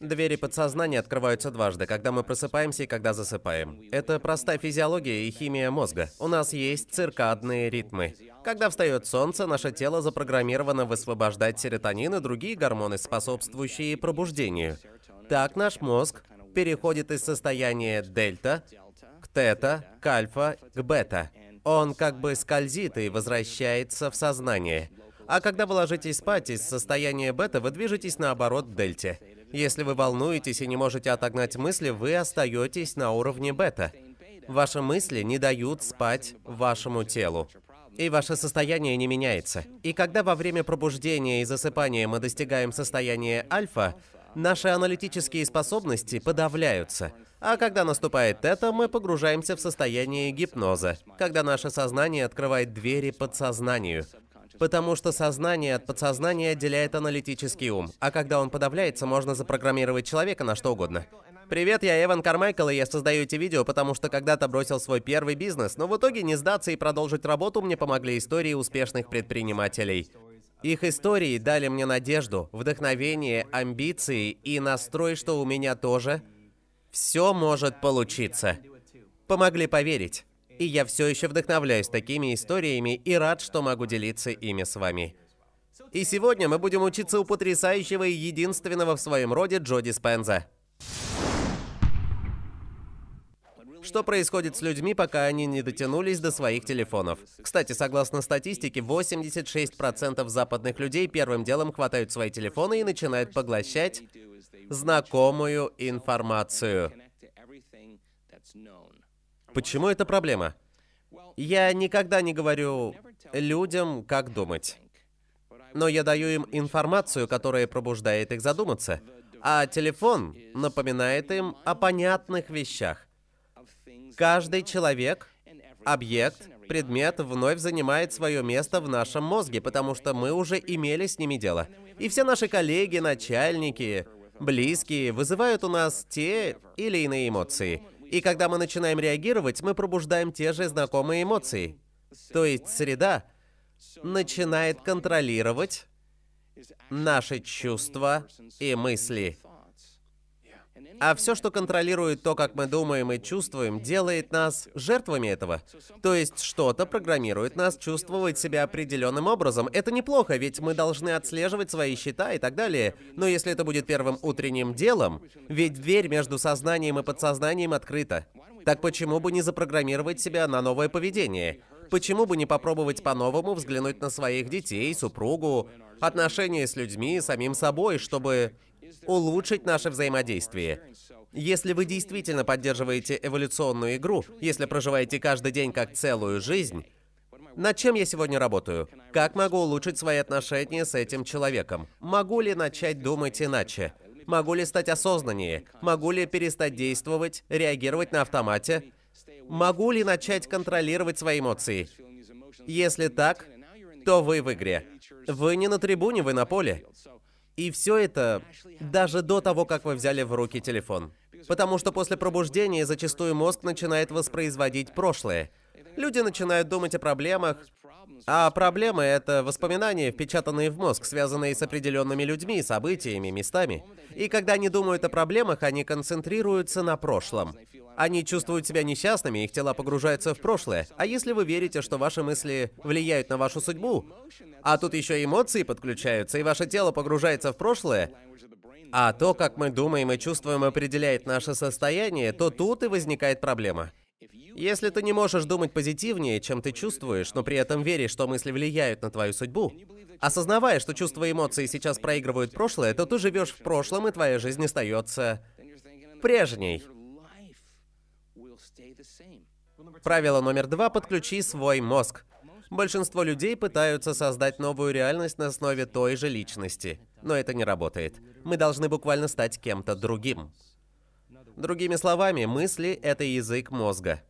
Двери подсознания открываются дважды, когда мы просыпаемся и когда засыпаем. Это простая физиология и химия мозга. У нас есть циркадные ритмы. Когда встает солнце, наше тело запрограммировано высвобождать серотонин и другие гормоны, способствующие пробуждению. Так наш мозг переходит из состояния дельта к тета, к альфа, к бета. Он как бы скользит и возвращается в сознание. А когда вы ложитесь спать из состояния бета, вы движетесь наоборот к дельте. Если вы волнуетесь и не можете отогнать мысли, вы остаетесь на уровне бета. Ваши мысли не дают спать вашему телу. И ваше состояние не меняется. И когда во время пробуждения и засыпания мы достигаем состояния альфа, наши аналитические способности подавляются. А когда наступает это, мы погружаемся в состояние гипноза, когда наше сознание открывает двери подсознанию. Потому что сознание от подсознания отделяет аналитический ум. А когда он подавляется, можно запрограммировать человека на что угодно. Привет, я Эван Кармайкл, и я создаю эти видео, потому что когда-то бросил свой первый бизнес, но в итоге не сдаться и продолжить работу мне помогли истории успешных предпринимателей. Их истории дали мне надежду, вдохновение, амбиции и настрой, что у меня тоже все может получиться. Помогли поверить и я все еще вдохновляюсь такими историями и рад, что могу делиться ими с вами. И сегодня мы будем учиться у потрясающего и единственного в своем роде Джоди Спенза, Что происходит с людьми, пока они не дотянулись до своих телефонов? Кстати, согласно статистике, 86% западных людей первым делом хватают свои телефоны и начинают поглощать знакомую информацию. Почему это проблема? Я никогда не говорю людям, как думать. Но я даю им информацию, которая пробуждает их задуматься. А телефон напоминает им о понятных вещах. Каждый человек, объект, предмет вновь занимает свое место в нашем мозге, потому что мы уже имели с ними дело. И все наши коллеги, начальники, близкие вызывают у нас те или иные эмоции. И когда мы начинаем реагировать, мы пробуждаем те же знакомые эмоции. То есть среда начинает контролировать наши чувства и мысли. А все, что контролирует то, как мы думаем и чувствуем, делает нас жертвами этого. То есть что-то программирует нас чувствовать себя определенным образом. Это неплохо, ведь мы должны отслеживать свои счета и так далее. Но если это будет первым утренним делом, ведь дверь между сознанием и подсознанием открыта. Так почему бы не запрограммировать себя на новое поведение? Почему бы не попробовать по-новому взглянуть на своих детей, супругу, отношения с людьми, самим собой, чтобы улучшить наше взаимодействие. Если вы действительно поддерживаете эволюционную игру, если проживаете каждый день как целую жизнь, над чем я сегодня работаю? Как могу улучшить свои отношения с этим человеком? Могу ли начать думать иначе? Могу ли стать осознаннее? Могу ли перестать действовать, реагировать на автомате? Могу ли начать контролировать свои эмоции? Если так, то вы в игре. Вы не на трибуне, вы на поле. И все это даже до того, как вы взяли в руки телефон. Потому что после пробуждения зачастую мозг начинает воспроизводить прошлое. Люди начинают думать о проблемах, а проблемы — это воспоминания, впечатанные в мозг, связанные с определенными людьми, событиями, местами. И когда они думают о проблемах, они концентрируются на прошлом. Они чувствуют себя несчастными, их тела погружаются в прошлое. А если вы верите, что ваши мысли влияют на вашу судьбу, а тут еще эмоции подключаются, и ваше тело погружается в прошлое, а то, как мы думаем и чувствуем, определяет наше состояние, то тут и возникает проблема. Если ты не можешь думать позитивнее, чем ты чувствуешь, но при этом веришь, что мысли влияют на твою судьбу, осознавая, что чувства и эмоции сейчас проигрывают прошлое, то ты живешь в прошлом, и твоя жизнь остается прежней. Правило номер два – подключи свой мозг. Большинство людей пытаются создать новую реальность на основе той же личности, но это не работает. Мы должны буквально стать кем-то другим. Другими словами, мысли — это язык мозга,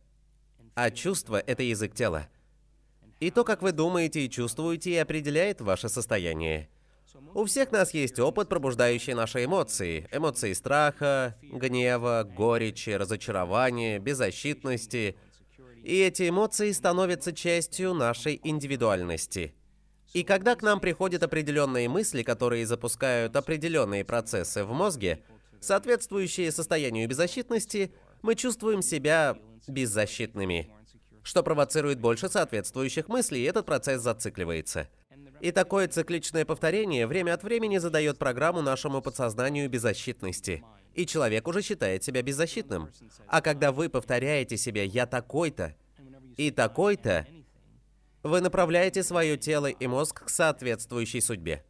а чувства – это язык тела. И то, как вы думаете и чувствуете, и определяет ваше состояние. У всех нас есть опыт, пробуждающий наши эмоции. Эмоции страха, гнева, горечи, разочарования, беззащитности. И эти эмоции становятся частью нашей индивидуальности. И когда к нам приходят определенные мысли, которые запускают определенные процессы в мозге, соответствующие состоянию беззащитности, мы чувствуем себя беззащитными, что провоцирует больше соответствующих мыслей, и этот процесс зацикливается. И такое цикличное повторение время от времени задает программу нашему подсознанию беззащитности. И человек уже считает себя беззащитным. А когда вы повторяете себе «я такой-то» и «такой-то», вы направляете свое тело и мозг к соответствующей судьбе.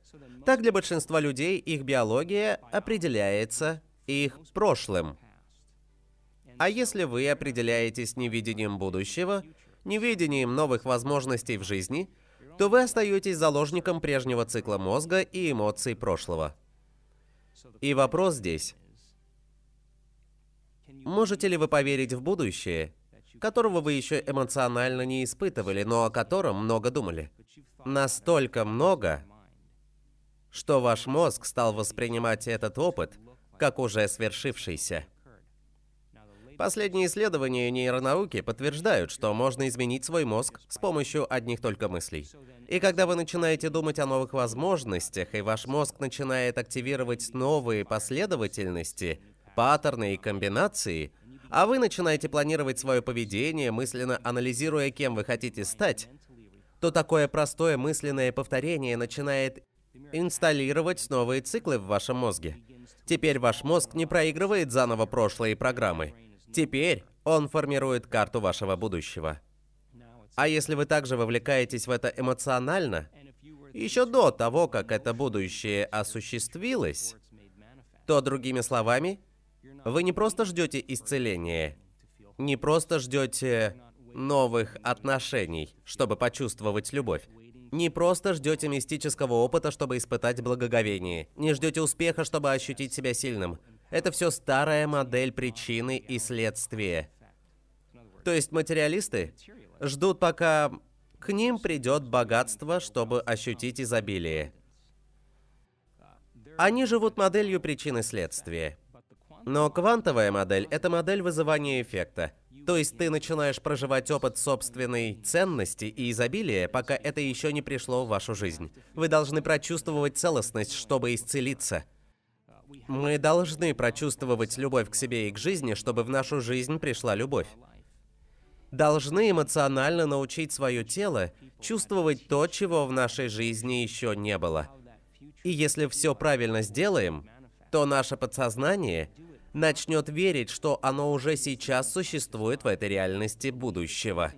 Так для большинства людей их биология определяется их прошлым. А если вы определяетесь невидением будущего, невидением новых возможностей в жизни, то вы остаетесь заложником прежнего цикла мозга и эмоций прошлого. И вопрос здесь. Можете ли вы поверить в будущее, которого вы еще эмоционально не испытывали, но о котором много думали? Настолько много, что ваш мозг стал воспринимать этот опыт как уже свершившийся. Последние исследования нейронауки подтверждают, что можно изменить свой мозг с помощью одних только мыслей. И когда вы начинаете думать о новых возможностях, и ваш мозг начинает активировать новые последовательности, паттерны и комбинации, а вы начинаете планировать свое поведение, мысленно анализируя, кем вы хотите стать, то такое простое мысленное повторение начинает инсталлировать новые циклы в вашем мозге. Теперь ваш мозг не проигрывает заново прошлые программы. Теперь он формирует карту вашего будущего. А если вы также вовлекаетесь в это эмоционально, еще до того, как это будущее осуществилось, то, другими словами, вы не просто ждете исцеления, не просто ждете новых отношений, чтобы почувствовать любовь. Не просто ждете мистического опыта, чтобы испытать благоговение. Не ждете успеха, чтобы ощутить себя сильным. Это все старая модель причины и следствия. То есть материалисты ждут, пока к ним придет богатство, чтобы ощутить изобилие. Они живут моделью причины следствия. Но квантовая модель — это модель вызывания эффекта. То есть ты начинаешь проживать опыт собственной ценности и изобилия, пока это еще не пришло в вашу жизнь. Вы должны прочувствовать целостность, чтобы исцелиться. Мы должны прочувствовать любовь к себе и к жизни, чтобы в нашу жизнь пришла любовь. Должны эмоционально научить свое тело чувствовать то, чего в нашей жизни еще не было. И если все правильно сделаем, то наше подсознание начнет верить, что оно уже сейчас существует в этой реальности будущего.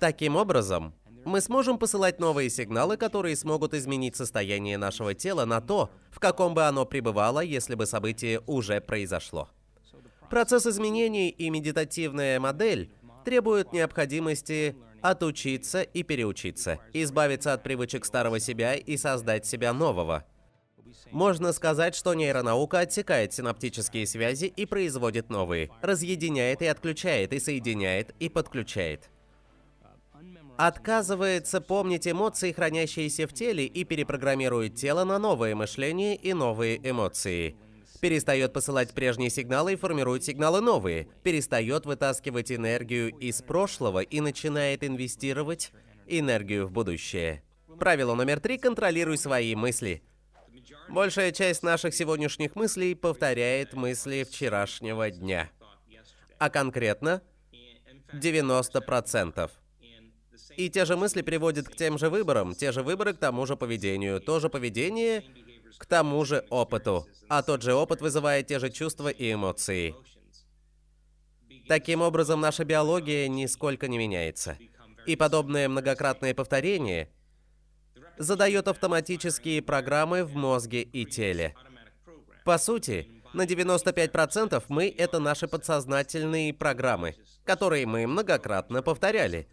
Таким образом, мы сможем посылать новые сигналы, которые смогут изменить состояние нашего тела на то, в каком бы оно пребывало, если бы событие уже произошло. Процесс изменений и медитативная модель требуют необходимости отучиться и переучиться, избавиться от привычек старого себя и создать себя нового – можно сказать, что нейронаука отсекает синаптические связи и производит новые, разъединяет и отключает, и соединяет, и подключает. Отказывается помнить эмоции, хранящиеся в теле, и перепрограммирует тело на новое мышление и новые эмоции. Перестает посылать прежние сигналы и формирует сигналы новые. Перестает вытаскивать энергию из прошлого и начинает инвестировать энергию в будущее. Правило номер три – контролируй свои мысли. Большая часть наших сегодняшних мыслей повторяет мысли вчерашнего дня. А конкретно 90%. И те же мысли приводят к тем же выборам, те же выборы к тому же поведению, то же поведение к тому же опыту, а тот же опыт вызывает те же чувства и эмоции. Таким образом, наша биология нисколько не меняется. И подобное многократное повторение задает автоматические программы в мозге и теле. По сути, на 95% мы — это наши подсознательные программы, которые мы многократно повторяли.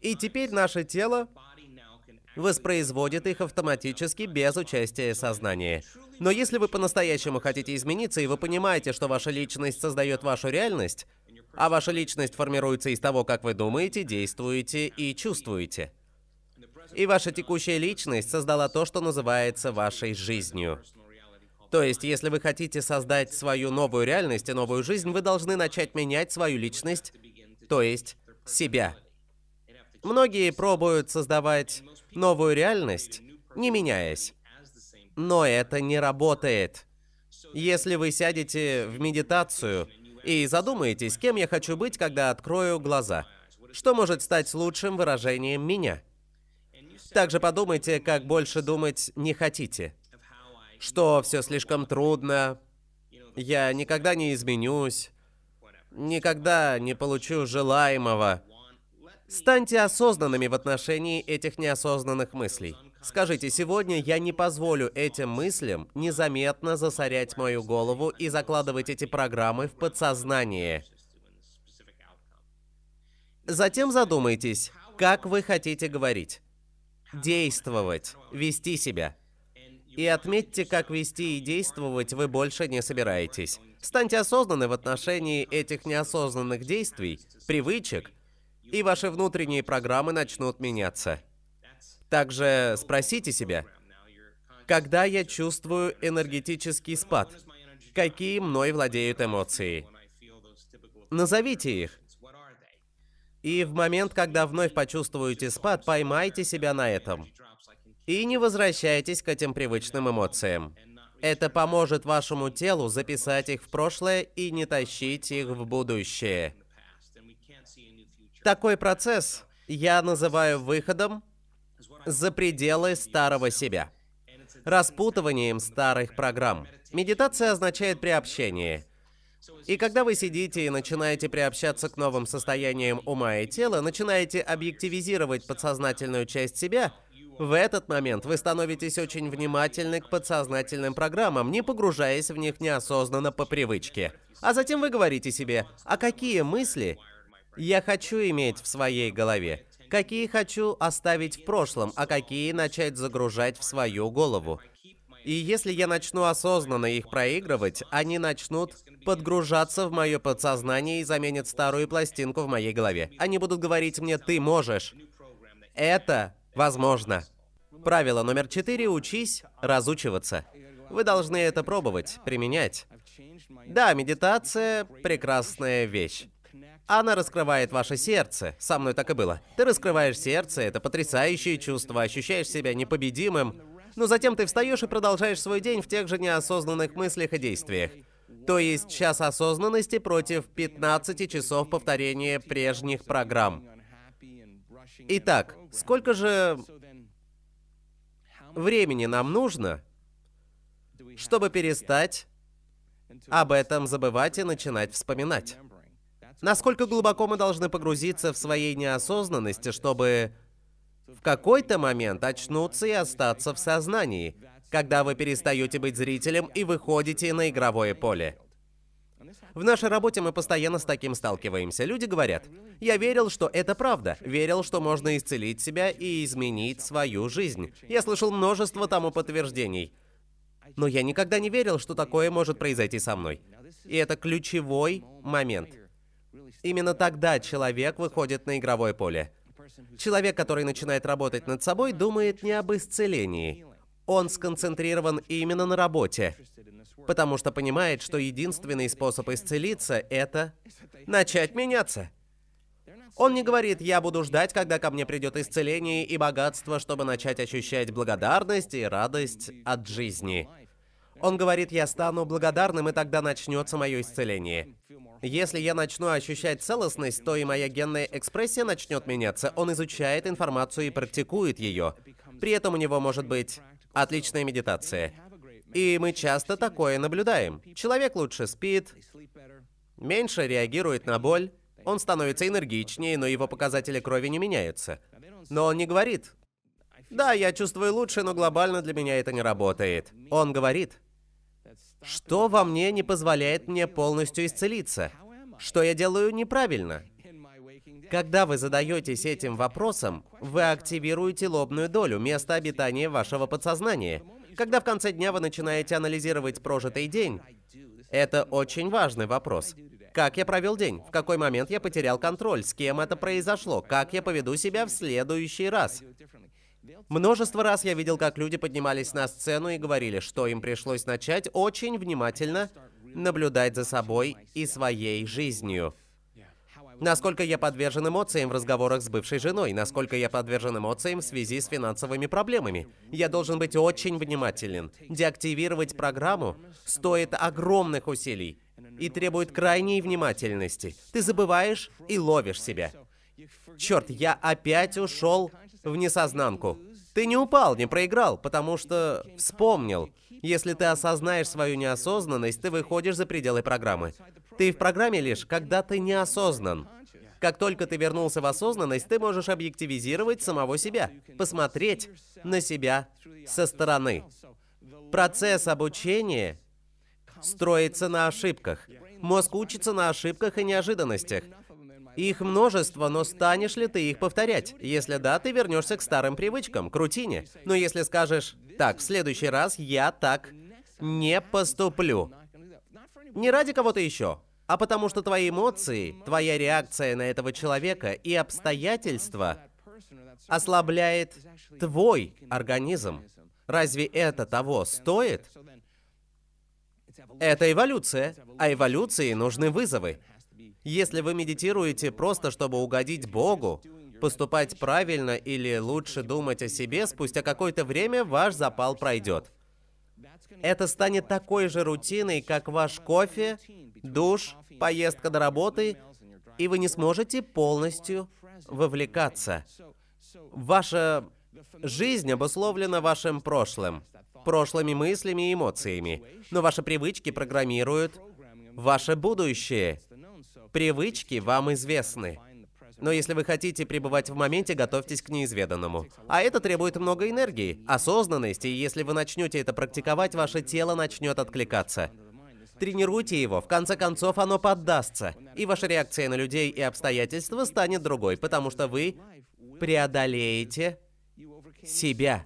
И теперь наше тело воспроизводит их автоматически без участия сознания. Но если вы по-настоящему хотите измениться, и вы понимаете, что ваша личность создает вашу реальность, а ваша личность формируется из того, как вы думаете, действуете и чувствуете. И ваша текущая личность создала то, что называется вашей жизнью. То есть, если вы хотите создать свою новую реальность и новую жизнь, вы должны начать менять свою личность, то есть себя. Многие пробуют создавать новую реальность, не меняясь. Но это не работает. Если вы сядете в медитацию и задумаетесь, кем я хочу быть, когда открою глаза, что может стать лучшим выражением меня – также подумайте, как больше думать не хотите. Что все слишком трудно, я никогда не изменюсь, никогда не получу желаемого. Станьте осознанными в отношении этих неосознанных мыслей. Скажите, сегодня я не позволю этим мыслям незаметно засорять мою голову и закладывать эти программы в подсознание. Затем задумайтесь, как вы хотите говорить действовать, вести себя. И отметьте, как вести и действовать вы больше не собираетесь. Станьте осознанны в отношении этих неосознанных действий, привычек, и ваши внутренние программы начнут меняться. Также спросите себя, когда я чувствую энергетический спад, какие мной владеют эмоции. Назовите их, и в момент, когда вновь почувствуете спад, поймайте себя на этом. И не возвращайтесь к этим привычным эмоциям. Это поможет вашему телу записать их в прошлое и не тащить их в будущее. Такой процесс я называю выходом за пределы старого себя, распутыванием старых программ. Медитация означает приобщение. И когда вы сидите и начинаете приобщаться к новым состояниям ума и тела, начинаете объективизировать подсознательную часть себя, в этот момент вы становитесь очень внимательны к подсознательным программам, не погружаясь в них неосознанно по привычке. А затем вы говорите себе, а какие мысли я хочу иметь в своей голове? Какие хочу оставить в прошлом, а какие начать загружать в свою голову? И если я начну осознанно их проигрывать, они начнут подгружаться в мое подсознание и заменят старую пластинку в моей голове. Они будут говорить мне «ты можешь». Это возможно. Правило номер четыре – учись разучиваться. Вы должны это пробовать, применять. Да, медитация – прекрасная вещь. Она раскрывает ваше сердце. Со мной так и было. Ты раскрываешь сердце, это потрясающее чувство, ощущаешь себя непобедимым но затем ты встаешь и продолжаешь свой день в тех же неосознанных мыслях и действиях. То есть час осознанности против 15 часов повторения прежних программ. Итак, сколько же времени нам нужно, чтобы перестать об этом забывать и начинать вспоминать? Насколько глубоко мы должны погрузиться в своей неосознанности, чтобы в какой-то момент очнутся и остаться в сознании, когда вы перестаете быть зрителем и выходите на игровое поле. В нашей работе мы постоянно с таким сталкиваемся. Люди говорят, я верил, что это правда, верил, что можно исцелить себя и изменить свою жизнь. Я слышал множество тому подтверждений. Но я никогда не верил, что такое может произойти со мной. И это ключевой момент. Именно тогда человек выходит на игровое поле. Человек, который начинает работать над собой, думает не об исцелении. Он сконцентрирован именно на работе, потому что понимает, что единственный способ исцелиться — это начать меняться. Он не говорит, я буду ждать, когда ко мне придет исцеление и богатство, чтобы начать ощущать благодарность и радость от жизни. Он говорит, я стану благодарным, и тогда начнется мое исцеление. Если я начну ощущать целостность, то и моя генная экспрессия начнет меняться. Он изучает информацию и практикует ее. При этом у него может быть отличная медитация. И мы часто такое наблюдаем. Человек лучше спит, меньше реагирует на боль, он становится энергичнее, но его показатели крови не меняются. Но он не говорит. Да, я чувствую лучше, но глобально для меня это не работает. Он говорит. Что во мне не позволяет мне полностью исцелиться? Что я делаю неправильно? Когда вы задаетесь этим вопросом, вы активируете лобную долю, место обитания вашего подсознания. Когда в конце дня вы начинаете анализировать прожитый день, это очень важный вопрос. Как я провел день? В какой момент я потерял контроль? С кем это произошло? Как я поведу себя в следующий раз? Множество раз я видел, как люди поднимались на сцену и говорили, что им пришлось начать очень внимательно наблюдать за собой и своей жизнью. Насколько я подвержен эмоциям в разговорах с бывшей женой, насколько я подвержен эмоциям в связи с финансовыми проблемами. Я должен быть очень внимателен. Деактивировать программу стоит огромных усилий и требует крайней внимательности. Ты забываешь и ловишь себя. Черт, я опять ушел в несознанку. Ты не упал, не проиграл, потому что вспомнил. Если ты осознаешь свою неосознанность, ты выходишь за пределы программы. Ты в программе лишь, когда ты неосознан. Как только ты вернулся в осознанность, ты можешь объективизировать самого себя, посмотреть на себя со стороны. Процесс обучения строится на ошибках. Мозг учится на ошибках и неожиданностях. Их множество, но станешь ли ты их повторять? Если да, ты вернешься к старым привычкам, к рутине. Но если скажешь, так, в следующий раз я так не поступлю. Не ради кого-то еще, а потому что твои эмоции, твоя реакция на этого человека и обстоятельства ослабляет твой организм. Разве это того стоит? Это эволюция, а эволюции нужны вызовы. Если вы медитируете просто, чтобы угодить Богу, поступать правильно или лучше думать о себе, спустя какое-то время ваш запал пройдет. Это станет такой же рутиной, как ваш кофе, душ, поездка до работы, и вы не сможете полностью вовлекаться. Ваша жизнь обусловлена вашим прошлым, прошлыми мыслями и эмоциями, но ваши привычки программируют ваше будущее, Привычки вам известны. Но если вы хотите пребывать в моменте, готовьтесь к неизведанному. А это требует много энергии, осознанности, и если вы начнете это практиковать, ваше тело начнет откликаться. Тренируйте его, в конце концов оно поддастся, и ваша реакция на людей и обстоятельства станет другой, потому что вы преодолеете себя.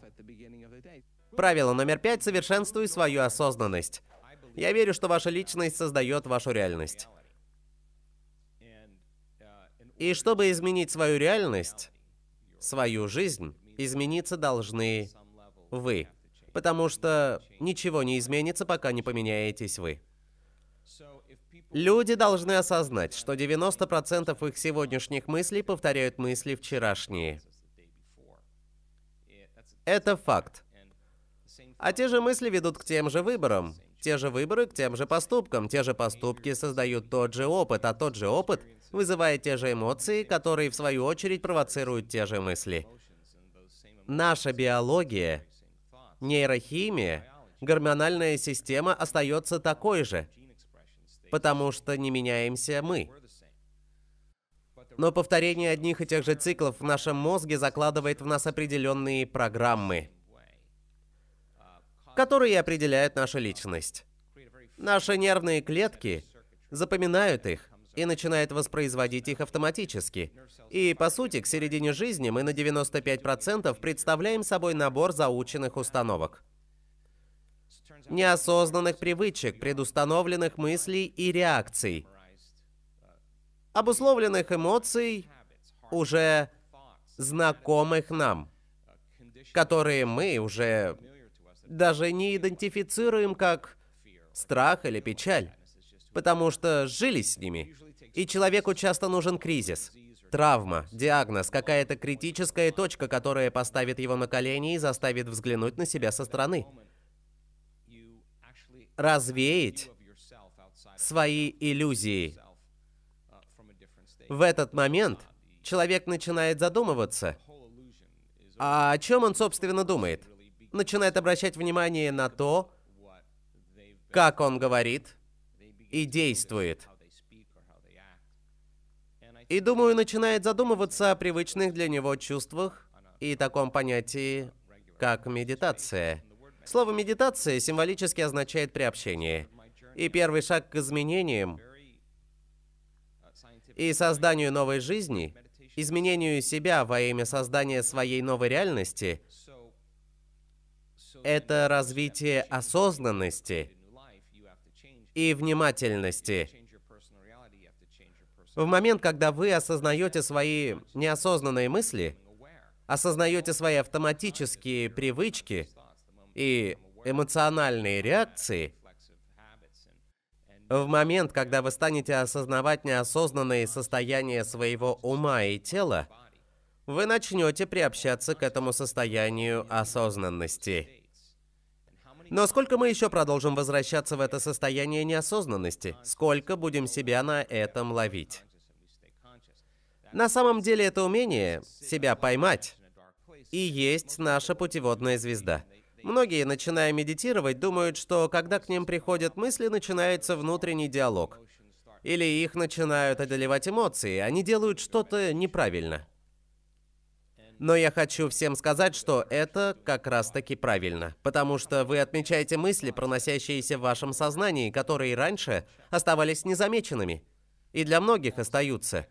Правило номер пять – совершенствуй свою осознанность. Я верю, что ваша личность создает вашу реальность. И чтобы изменить свою реальность, свою жизнь, измениться должны вы. Потому что ничего не изменится, пока не поменяетесь вы. Люди должны осознать, что 90% их сегодняшних мыслей повторяют мысли вчерашние. Это факт. А те же мысли ведут к тем же выборам, те же выборы к тем же поступкам, те же поступки создают тот же опыт, а тот же опыт вызывает те же эмоции, которые в свою очередь провоцируют те же мысли. Наша биология, нейрохимия, гормональная система остается такой же, потому что не меняемся мы. Но повторение одних и тех же циклов в нашем мозге закладывает в нас определенные программы, которые определяют нашу личность. Наши нервные клетки запоминают их, и начинает воспроизводить их автоматически. И, по сути, к середине жизни мы на 95% представляем собой набор заученных установок неосознанных привычек, предустановленных мыслей и реакций, обусловленных эмоций, уже знакомых нам, которые мы уже даже не идентифицируем как страх или печаль потому что жили с ними. И человеку часто нужен кризис. Травма, диагноз, какая-то критическая точка, которая поставит его на колени и заставит взглянуть на себя со стороны. Развеять свои иллюзии. В этот момент человек начинает задумываться, а о чем он, собственно, думает. Начинает обращать внимание на то, как он говорит, и действует. И, думаю, начинает задумываться о привычных для него чувствах и таком понятии, как медитация. Слово «медитация» символически означает «приобщение». И первый шаг к изменениям и созданию новой жизни, изменению себя во имя создания своей новой реальности, это развитие осознанности – и внимательности. В момент, когда вы осознаете свои неосознанные мысли, осознаете свои автоматические привычки и эмоциональные реакции, в момент, когда вы станете осознавать неосознанные состояния своего ума и тела, вы начнете приобщаться к этому состоянию осознанности. Но сколько мы еще продолжим возвращаться в это состояние неосознанности? Сколько будем себя на этом ловить? На самом деле это умение себя поймать и есть наша путеводная звезда. Многие, начиная медитировать, думают, что когда к ним приходят мысли, начинается внутренний диалог. Или их начинают одолевать эмоции, они делают что-то неправильно. Но я хочу всем сказать, что это как раз-таки правильно. Потому что вы отмечаете мысли, проносящиеся в вашем сознании, которые раньше оставались незамеченными. И для многих остаются.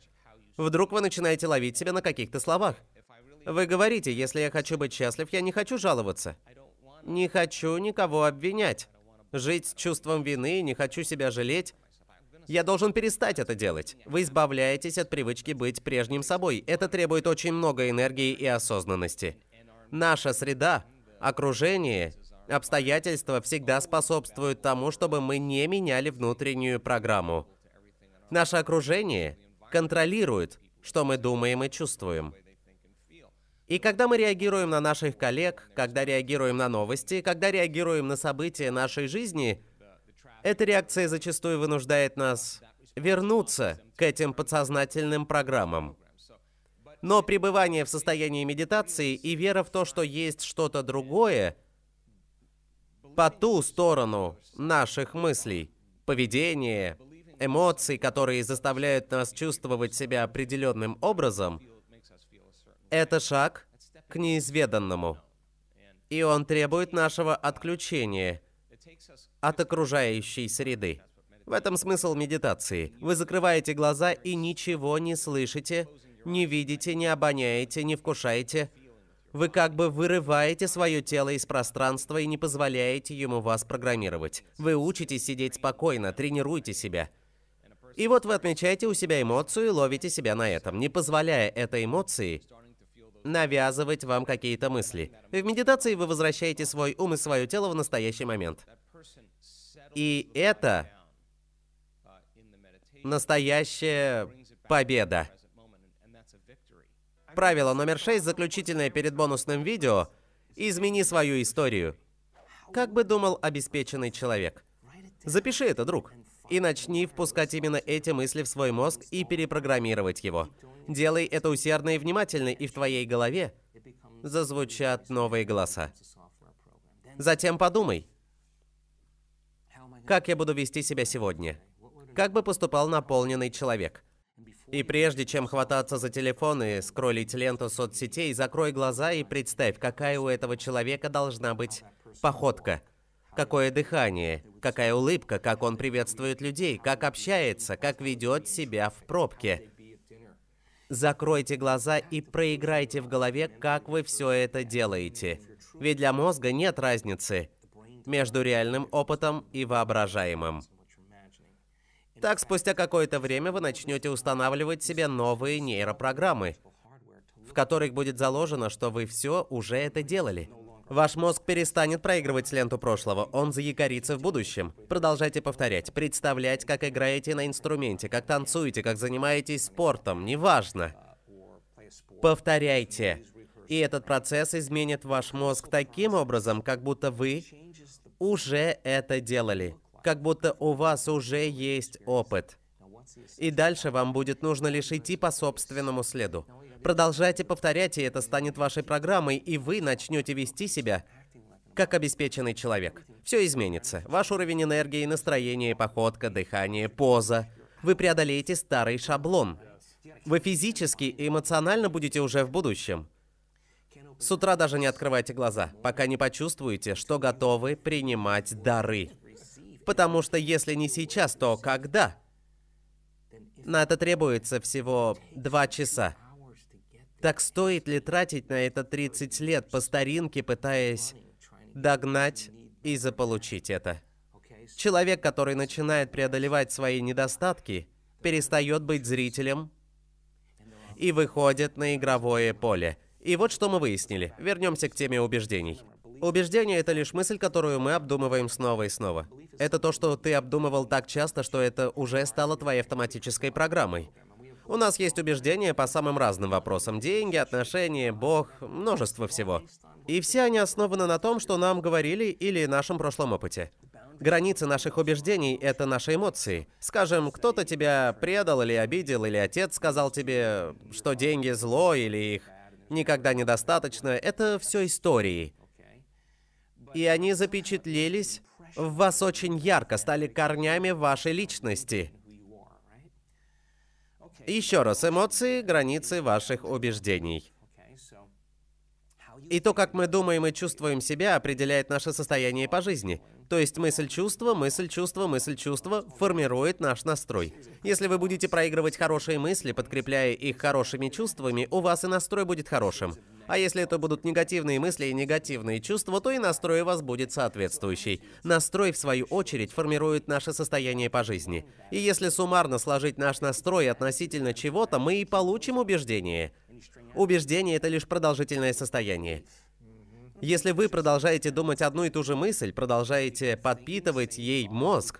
Вдруг вы начинаете ловить себя на каких-то словах. Вы говорите, если я хочу быть счастлив, я не хочу жаловаться. Не хочу никого обвинять. Жить с чувством вины, не хочу себя жалеть. Я должен перестать это делать. Вы избавляетесь от привычки быть прежним собой. Это требует очень много энергии и осознанности. Наша среда, окружение, обстоятельства всегда способствуют тому, чтобы мы не меняли внутреннюю программу. Наше окружение контролирует, что мы думаем и чувствуем. И когда мы реагируем на наших коллег, когда реагируем на новости, когда реагируем на события нашей жизни – эта реакция зачастую вынуждает нас вернуться к этим подсознательным программам. Но пребывание в состоянии медитации и вера в то, что есть что-то другое по ту сторону наших мыслей, поведения, эмоций, которые заставляют нас чувствовать себя определенным образом, это шаг к неизведанному. И он требует нашего отключения от окружающей среды. В этом смысл медитации. Вы закрываете глаза и ничего не слышите, не видите, не обоняете, не вкушаете. Вы как бы вырываете свое тело из пространства и не позволяете ему вас программировать. Вы учитесь сидеть спокойно, тренируете себя. И вот вы отмечаете у себя эмоцию и ловите себя на этом, не позволяя этой эмоции навязывать вам какие-то мысли. В медитации вы возвращаете свой ум и свое тело в настоящий момент. И это настоящая победа. Правило номер шесть, заключительное перед бонусным видео, измени свою историю. Как бы думал обеспеченный человек? Запиши это, друг, и начни впускать именно эти мысли в свой мозг и перепрограммировать его. Делай это усердно и внимательно, и в твоей голове зазвучат новые голоса. Затем подумай, как я буду вести себя сегодня, как бы поступал наполненный человек. И прежде чем хвататься за телефон и скроллить ленту соцсетей, закрой глаза и представь, какая у этого человека должна быть походка, какое дыхание, какая улыбка, как он приветствует людей, как общается, как ведет себя в пробке. Закройте глаза и проиграйте в голове, как вы все это делаете. Ведь для мозга нет разницы, между реальным опытом и воображаемым. Так, спустя какое-то время вы начнете устанавливать себе новые нейропрограммы, в которых будет заложено, что вы все уже это делали. Ваш мозг перестанет проигрывать ленту прошлого, он заякорится в будущем. Продолжайте повторять, представлять, как играете на инструменте, как танцуете, как занимаетесь спортом, неважно. Повторяйте. И этот процесс изменит ваш мозг таким образом, как будто вы уже это делали, как будто у вас уже есть опыт. И дальше вам будет нужно лишь идти по собственному следу. Продолжайте повторять, и это станет вашей программой, и вы начнете вести себя как обеспеченный человек. Все изменится. Ваш уровень энергии, настроение, походка, дыхание, поза. Вы преодолеете старый шаблон. Вы физически и эмоционально будете уже в будущем. С утра даже не открывайте глаза, пока не почувствуете, что готовы принимать дары. Потому что если не сейчас, то когда? На это требуется всего два часа. Так стоит ли тратить на это 30 лет по старинке, пытаясь догнать и заполучить это? Человек, который начинает преодолевать свои недостатки, перестает быть зрителем и выходит на игровое поле – и вот что мы выяснили. Вернемся к теме убеждений. Убеждение – это лишь мысль, которую мы обдумываем снова и снова. Это то, что ты обдумывал так часто, что это уже стало твоей автоматической программой. У нас есть убеждения по самым разным вопросам. Деньги, отношения, Бог, множество всего. И все они основаны на том, что нам говорили или нашем прошлом опыте. Границы наших убеждений – это наши эмоции. Скажем, кто-то тебя предал или обидел, или отец сказал тебе, что деньги – зло, или их никогда недостаточно, это все истории. И они запечатлелись в вас очень ярко, стали корнями вашей личности. Еще раз, эмоции – границы ваших убеждений. И то, как мы думаем и чувствуем себя, определяет наше состояние по жизни. То есть мысль чувства, мысль чувства, мысль чувства формирует наш настрой. Если вы будете проигрывать хорошие мысли, подкрепляя их хорошими чувствами, у вас и настрой будет хорошим. А если это будут негативные мысли и негативные чувства, то и настрой у вас будет соответствующий. Настрой, в свою очередь, формирует наше состояние по жизни. И если суммарно сложить наш настрой относительно чего-то, мы и получим убеждение. Убеждение – это лишь продолжительное состояние. Если вы продолжаете думать одну и ту же мысль, продолжаете подпитывать ей мозг,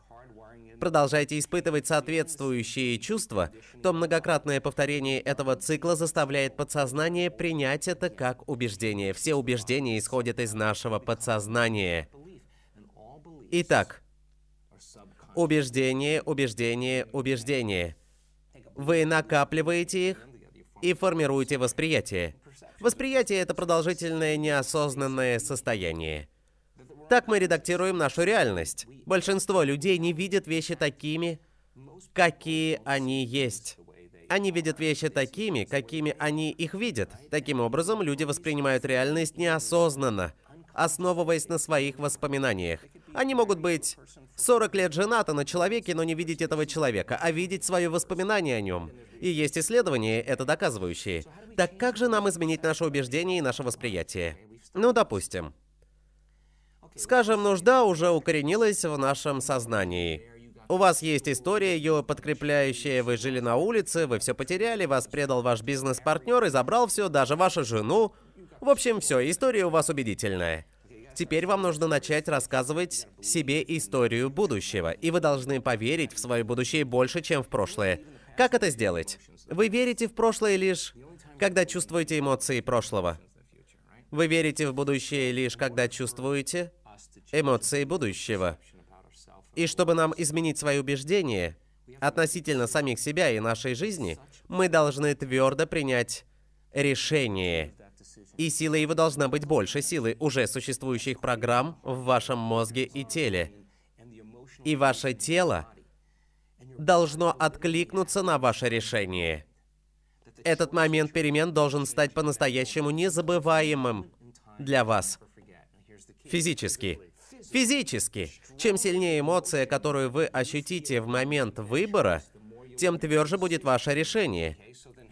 продолжаете испытывать соответствующие чувства, то многократное повторение этого цикла заставляет подсознание принять это как убеждение. Все убеждения исходят из нашего подсознания. Итак, убеждение, убеждение, убеждение. Вы накапливаете их и формируете восприятие. Восприятие — это продолжительное неосознанное состояние. Так мы редактируем нашу реальность. Большинство людей не видят вещи такими, какие они есть. Они видят вещи такими, какими они их видят. Таким образом, люди воспринимают реальность неосознанно, основываясь на своих воспоминаниях. Они могут быть 40 лет женаты на человеке, но не видеть этого человека, а видеть свое воспоминание о нем. И есть исследования, это доказывающие. Так как же нам изменить наше убеждение и наше восприятие? Ну, допустим, Скажем, нужда уже укоренилась в нашем сознании. У вас есть история, ее подкрепляющая, вы жили на улице, вы все потеряли, вас предал ваш бизнес-партнер и забрал все, даже вашу жену. В общем, все, история у вас убедительная. Теперь вам нужно начать рассказывать себе историю будущего, и вы должны поверить в свое будущее больше, чем в прошлое. Как это сделать? Вы верите в прошлое лишь, когда чувствуете эмоции прошлого. Вы верите в будущее лишь, когда чувствуете эмоции будущего. И чтобы нам изменить свои убеждения относительно самих себя и нашей жизни, мы должны твердо принять решение. И сила его должна быть больше силы уже существующих программ в вашем мозге и теле. И ваше тело должно откликнуться на ваше решение. Этот момент перемен должен стать по-настоящему незабываемым для вас – Физически. Физически. Чем сильнее эмоция, которую вы ощутите в момент выбора, тем тверже будет ваше решение.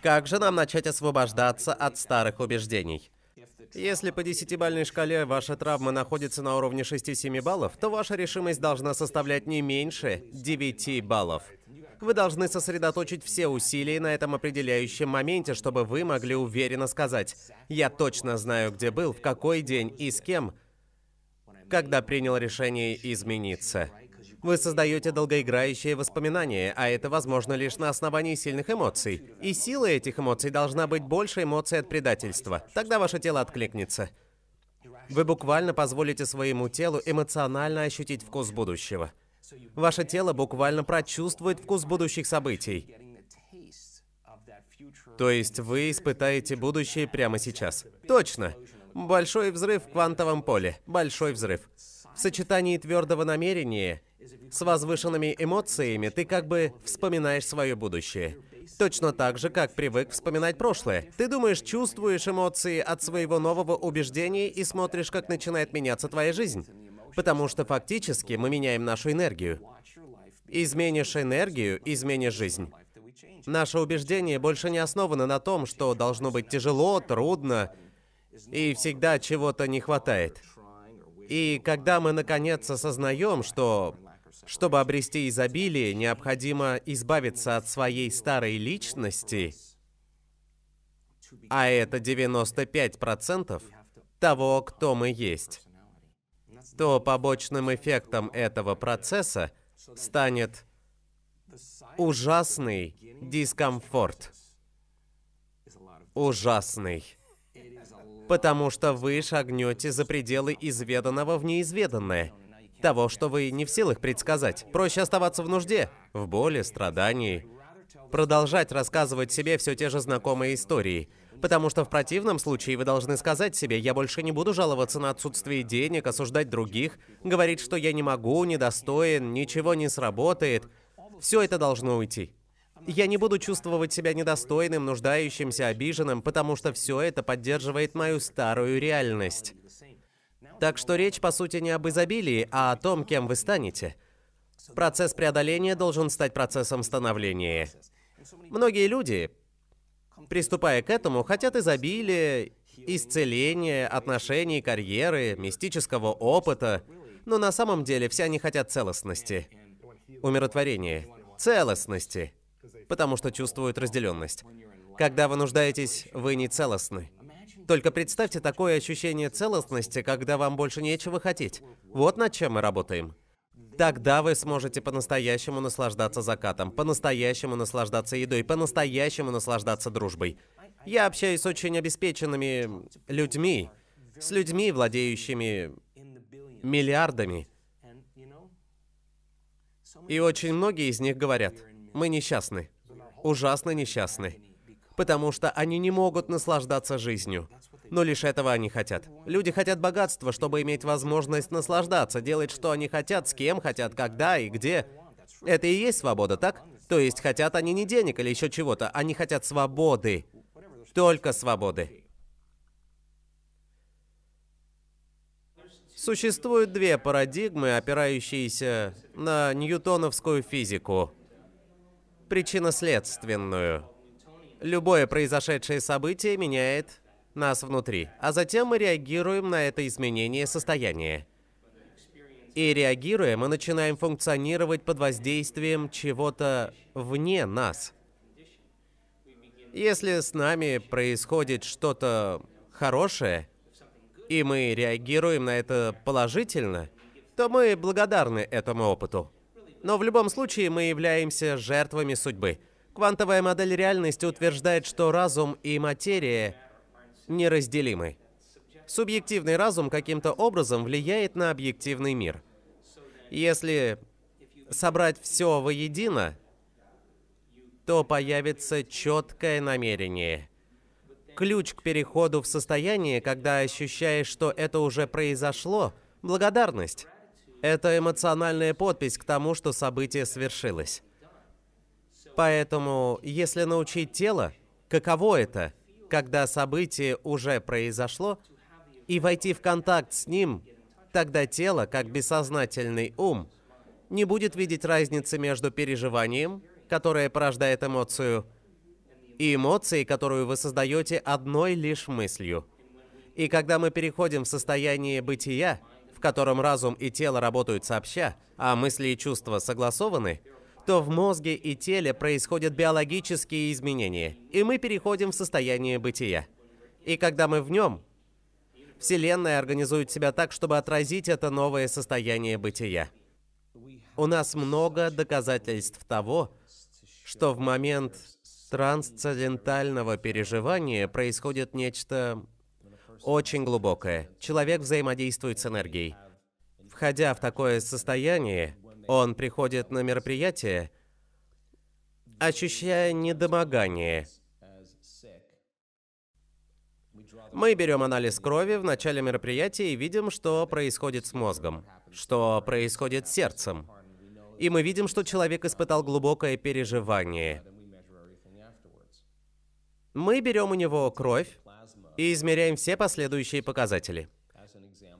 Как же нам начать освобождаться от старых убеждений? Если по десятибальной шкале ваша травма находится на уровне 6-7 баллов, то ваша решимость должна составлять не меньше 9 баллов. Вы должны сосредоточить все усилия на этом определяющем моменте, чтобы вы могли уверенно сказать «Я точно знаю, где был, в какой день и с кем, когда принял решение измениться. Вы создаете долгоиграющие воспоминания, а это возможно лишь на основании сильных эмоций. И сила этих эмоций должна быть больше эмоций от предательства. Тогда ваше тело откликнется. Вы буквально позволите своему телу эмоционально ощутить вкус будущего. Ваше тело буквально прочувствует вкус будущих событий. То есть вы испытаете будущее прямо сейчас. Точно. Большой взрыв в квантовом поле. Большой взрыв. В сочетании твердого намерения с возвышенными эмоциями ты как бы вспоминаешь свое будущее. Точно так же, как привык вспоминать прошлое. Ты думаешь, чувствуешь эмоции от своего нового убеждения и смотришь, как начинает меняться твоя жизнь. Потому что фактически мы меняем нашу энергию. Изменишь энергию, изменишь жизнь. Наше убеждение больше не основано на том, что должно быть тяжело, трудно, и всегда чего-то не хватает. И когда мы наконец осознаем, что чтобы обрести изобилие, необходимо избавиться от своей старой личности, а это 95% того, кто мы есть, то побочным эффектом этого процесса станет ужасный дискомфорт. Ужасный потому что вы шагнете за пределы изведанного в неизведанное, того, что вы не в силах предсказать. Проще оставаться в нужде, в боли, страдании, продолжать рассказывать себе все те же знакомые истории. Потому что в противном случае вы должны сказать себе, я больше не буду жаловаться на отсутствие денег, осуждать других, говорить, что я не могу, недостоин, ничего не сработает. Все это должно уйти. Я не буду чувствовать себя недостойным, нуждающимся, обиженным, потому что все это поддерживает мою старую реальность. Так что речь, по сути, не об изобилии, а о том, кем вы станете. Процесс преодоления должен стать процессом становления. Многие люди, приступая к этому, хотят изобилия, исцеления, отношений, карьеры, мистического опыта, но на самом деле все они хотят целостности, умиротворения, целостности – потому что чувствуют разделенность. Когда вы нуждаетесь, вы не целостны. Только представьте такое ощущение целостности, когда вам больше нечего хотеть. Вот над чем мы работаем. Тогда вы сможете по-настоящему наслаждаться закатом, по-настоящему наслаждаться едой, по-настоящему наслаждаться дружбой. Я общаюсь с очень обеспеченными людьми, с людьми, владеющими миллиардами. И очень многие из них говорят, мы несчастны. Ужасно несчастны. Потому что они не могут наслаждаться жизнью. Но лишь этого они хотят. Люди хотят богатства, чтобы иметь возможность наслаждаться, делать, что они хотят, с кем хотят, когда и где. Это и есть свобода, так? То есть хотят они не денег или еще чего-то, они хотят свободы. Только свободы. Существуют две парадигмы, опирающиеся на ньютоновскую физику причинно-следственную. Любое произошедшее событие меняет нас внутри, а затем мы реагируем на это изменение состояния. И реагируя, мы начинаем функционировать под воздействием чего-то вне нас. Если с нами происходит что-то хорошее, и мы реагируем на это положительно, то мы благодарны этому опыту. Но в любом случае мы являемся жертвами судьбы. Квантовая модель реальности утверждает, что разум и материя неразделимы. Субъективный разум каким-то образом влияет на объективный мир. Если собрать все воедино, то появится четкое намерение. Ключ к переходу в состояние, когда ощущаешь, что это уже произошло, благодарность. Это эмоциональная подпись к тому, что событие свершилось. Поэтому, если научить тело, каково это, когда событие уже произошло, и войти в контакт с ним, тогда тело, как бессознательный ум, не будет видеть разницы между переживанием, которое порождает эмоцию, и эмоцией, которую вы создаете одной лишь мыслью. И когда мы переходим в состояние бытия, в котором разум и тело работают сообща, а мысли и чувства согласованы, то в мозге и теле происходят биологические изменения, и мы переходим в состояние бытия. И когда мы в нем, Вселенная организует себя так, чтобы отразить это новое состояние бытия. У нас много доказательств того, что в момент трансцендентального переживания происходит нечто очень глубокое. Человек взаимодействует с энергией. Входя в такое состояние, он приходит на мероприятие, ощущая недомогание. Мы берем анализ крови в начале мероприятия и видим, что происходит с мозгом, что происходит с сердцем. И мы видим, что человек испытал глубокое переживание. Мы берем у него кровь, и измеряем все последующие показатели.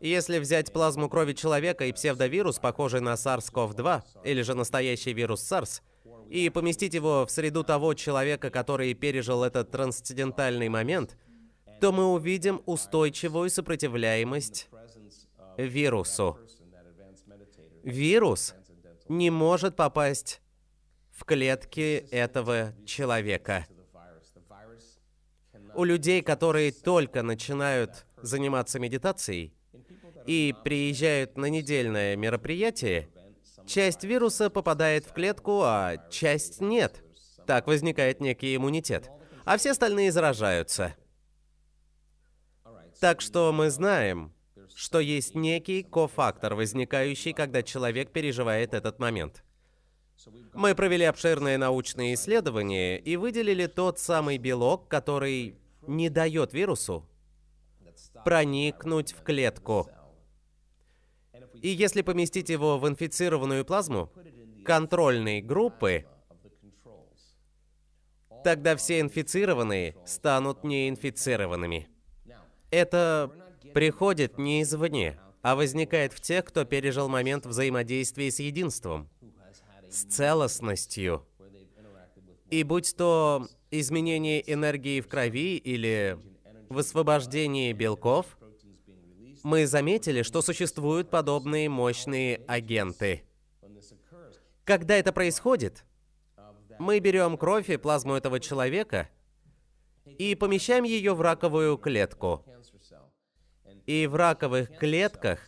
Если взять плазму крови человека и псевдовирус, похожий на SARS-CoV-2, или же настоящий вирус SARS, и поместить его в среду того человека, который пережил этот трансцендентальный момент, то мы увидим устойчивую сопротивляемость вирусу. Вирус не может попасть в клетки этого человека у людей, которые только начинают заниматься медитацией и приезжают на недельное мероприятие, часть вируса попадает в клетку, а часть нет. Так возникает некий иммунитет. А все остальные заражаются. Так что мы знаем, что есть некий кофактор, возникающий, когда человек переживает этот момент. Мы провели обширные научные исследования и выделили тот самый белок, который не дает вирусу проникнуть в клетку. И если поместить его в инфицированную плазму контрольной группы, тогда все инфицированные станут неинфицированными. Это приходит не извне, а возникает в тех, кто пережил момент взаимодействия с единством, с целостностью. И будь то изменении энергии в крови или высвобождении белков, мы заметили, что существуют подобные мощные агенты. Когда это происходит, мы берем кровь и плазму этого человека и помещаем ее в раковую клетку. И в раковых клетках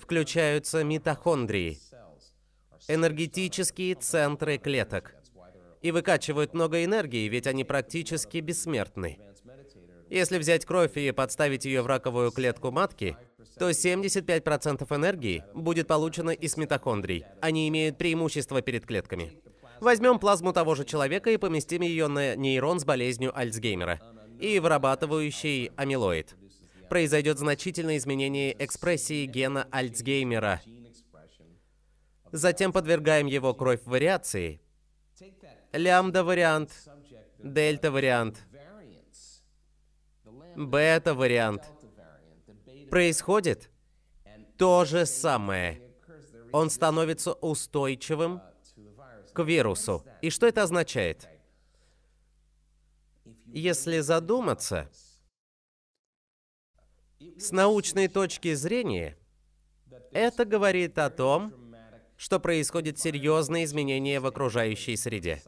включаются митохондрии, энергетические центры клеток и выкачивают много энергии, ведь они практически бессмертны. Если взять кровь и подставить ее в раковую клетку матки, то 75% энергии будет получено из митохондрий. Они имеют преимущество перед клетками. Возьмем плазму того же человека и поместим ее на нейрон с болезнью Альцгеймера и вырабатывающий амилоид. Произойдет значительное изменение экспрессии гена Альцгеймера. Затем подвергаем его кровь вариации лямбда-вариант, дельта-вариант, бета-вариант. Происходит то же самое. Он становится устойчивым к вирусу. И что это означает? Если задуматься, с научной точки зрения, это говорит о том, что происходит серьезное изменение в окружающей среде.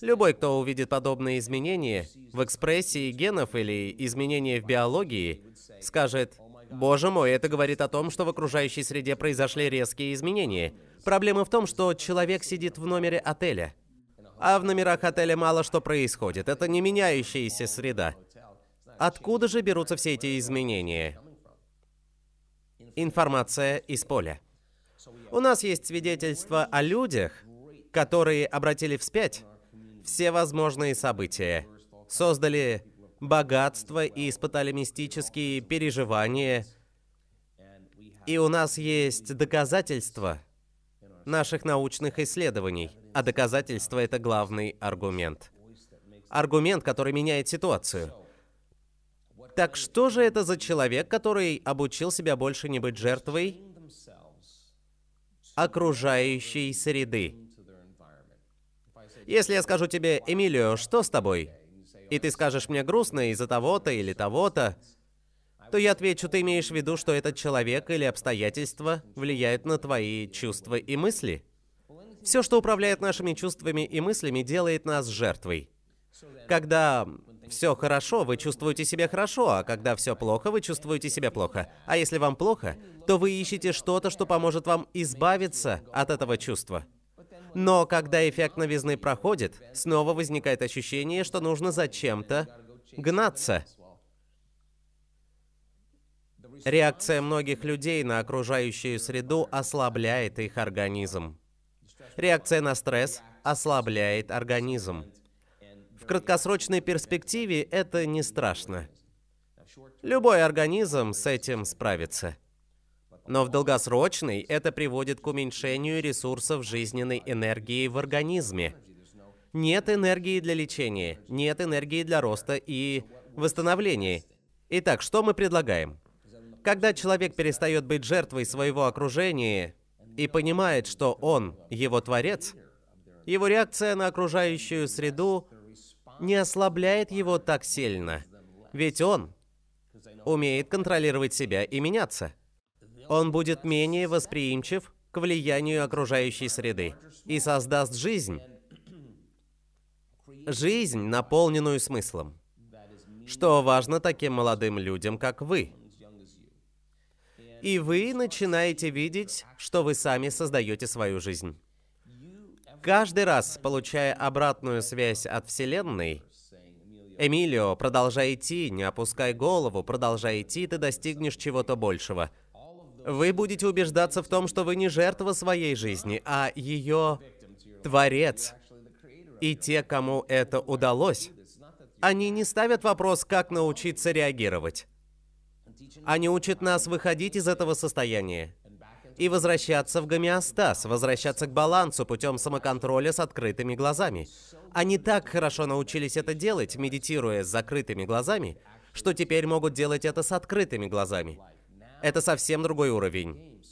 Любой, кто увидит подобные изменения в экспрессии генов или изменения в биологии, скажет, «Боже мой, это говорит о том, что в окружающей среде произошли резкие изменения. Проблема в том, что человек сидит в номере отеля. А в номерах отеля мало что происходит. Это не меняющаяся среда. Откуда же берутся все эти изменения? Информация из поля. У нас есть свидетельства о людях, которые обратили вспять все возможные события, создали богатство и испытали мистические переживания. И у нас есть доказательства наших научных исследований, а доказательства это главный аргумент. Аргумент, который меняет ситуацию. Так что же это за человек, который обучил себя больше не быть жертвой окружающей среды? Если я скажу тебе, Эмилио, что с тобой? И ты скажешь мне грустно из-за того-то или того-то, то я отвечу, ты имеешь в виду, что этот человек или обстоятельства влияют на твои чувства и мысли? Все, что управляет нашими чувствами и мыслями, делает нас жертвой. Когда все хорошо, вы чувствуете себя хорошо, а когда все плохо, вы чувствуете себя плохо. А если вам плохо, то вы ищете что-то, что поможет вам избавиться от этого чувства. Но когда эффект новизны проходит, снова возникает ощущение, что нужно зачем то гнаться. Реакция многих людей на окружающую среду ослабляет их организм. Реакция на стресс ослабляет организм. В краткосрочной перспективе это не страшно. Любой организм с этим справится. Но в долгосрочной это приводит к уменьшению ресурсов жизненной энергии в организме. Нет энергии для лечения, нет энергии для роста и восстановления. Итак, что мы предлагаем? Когда человек перестает быть жертвой своего окружения и понимает, что он его творец, его реакция на окружающую среду не ослабляет его так сильно, ведь он умеет контролировать себя и меняться. Он будет менее восприимчив к влиянию окружающей среды и создаст жизнь, жизнь, наполненную смыслом, что важно таким молодым людям, как вы. И вы начинаете видеть, что вы сами создаете свою жизнь. Каждый раз, получая обратную связь от Вселенной, Эмилио, продолжай идти, не опускай голову, продолжай идти, ты достигнешь чего-то большего. Вы будете убеждаться в том, что вы не жертва своей жизни, а ее творец. И те, кому это удалось, они не ставят вопрос, как научиться реагировать. Они учат нас выходить из этого состояния и возвращаться в гомеостаз, возвращаться к балансу путем самоконтроля с открытыми глазами. Они так хорошо научились это делать, медитируя с закрытыми глазами, что теперь могут делать это с открытыми глазами. Это совсем другой уровень.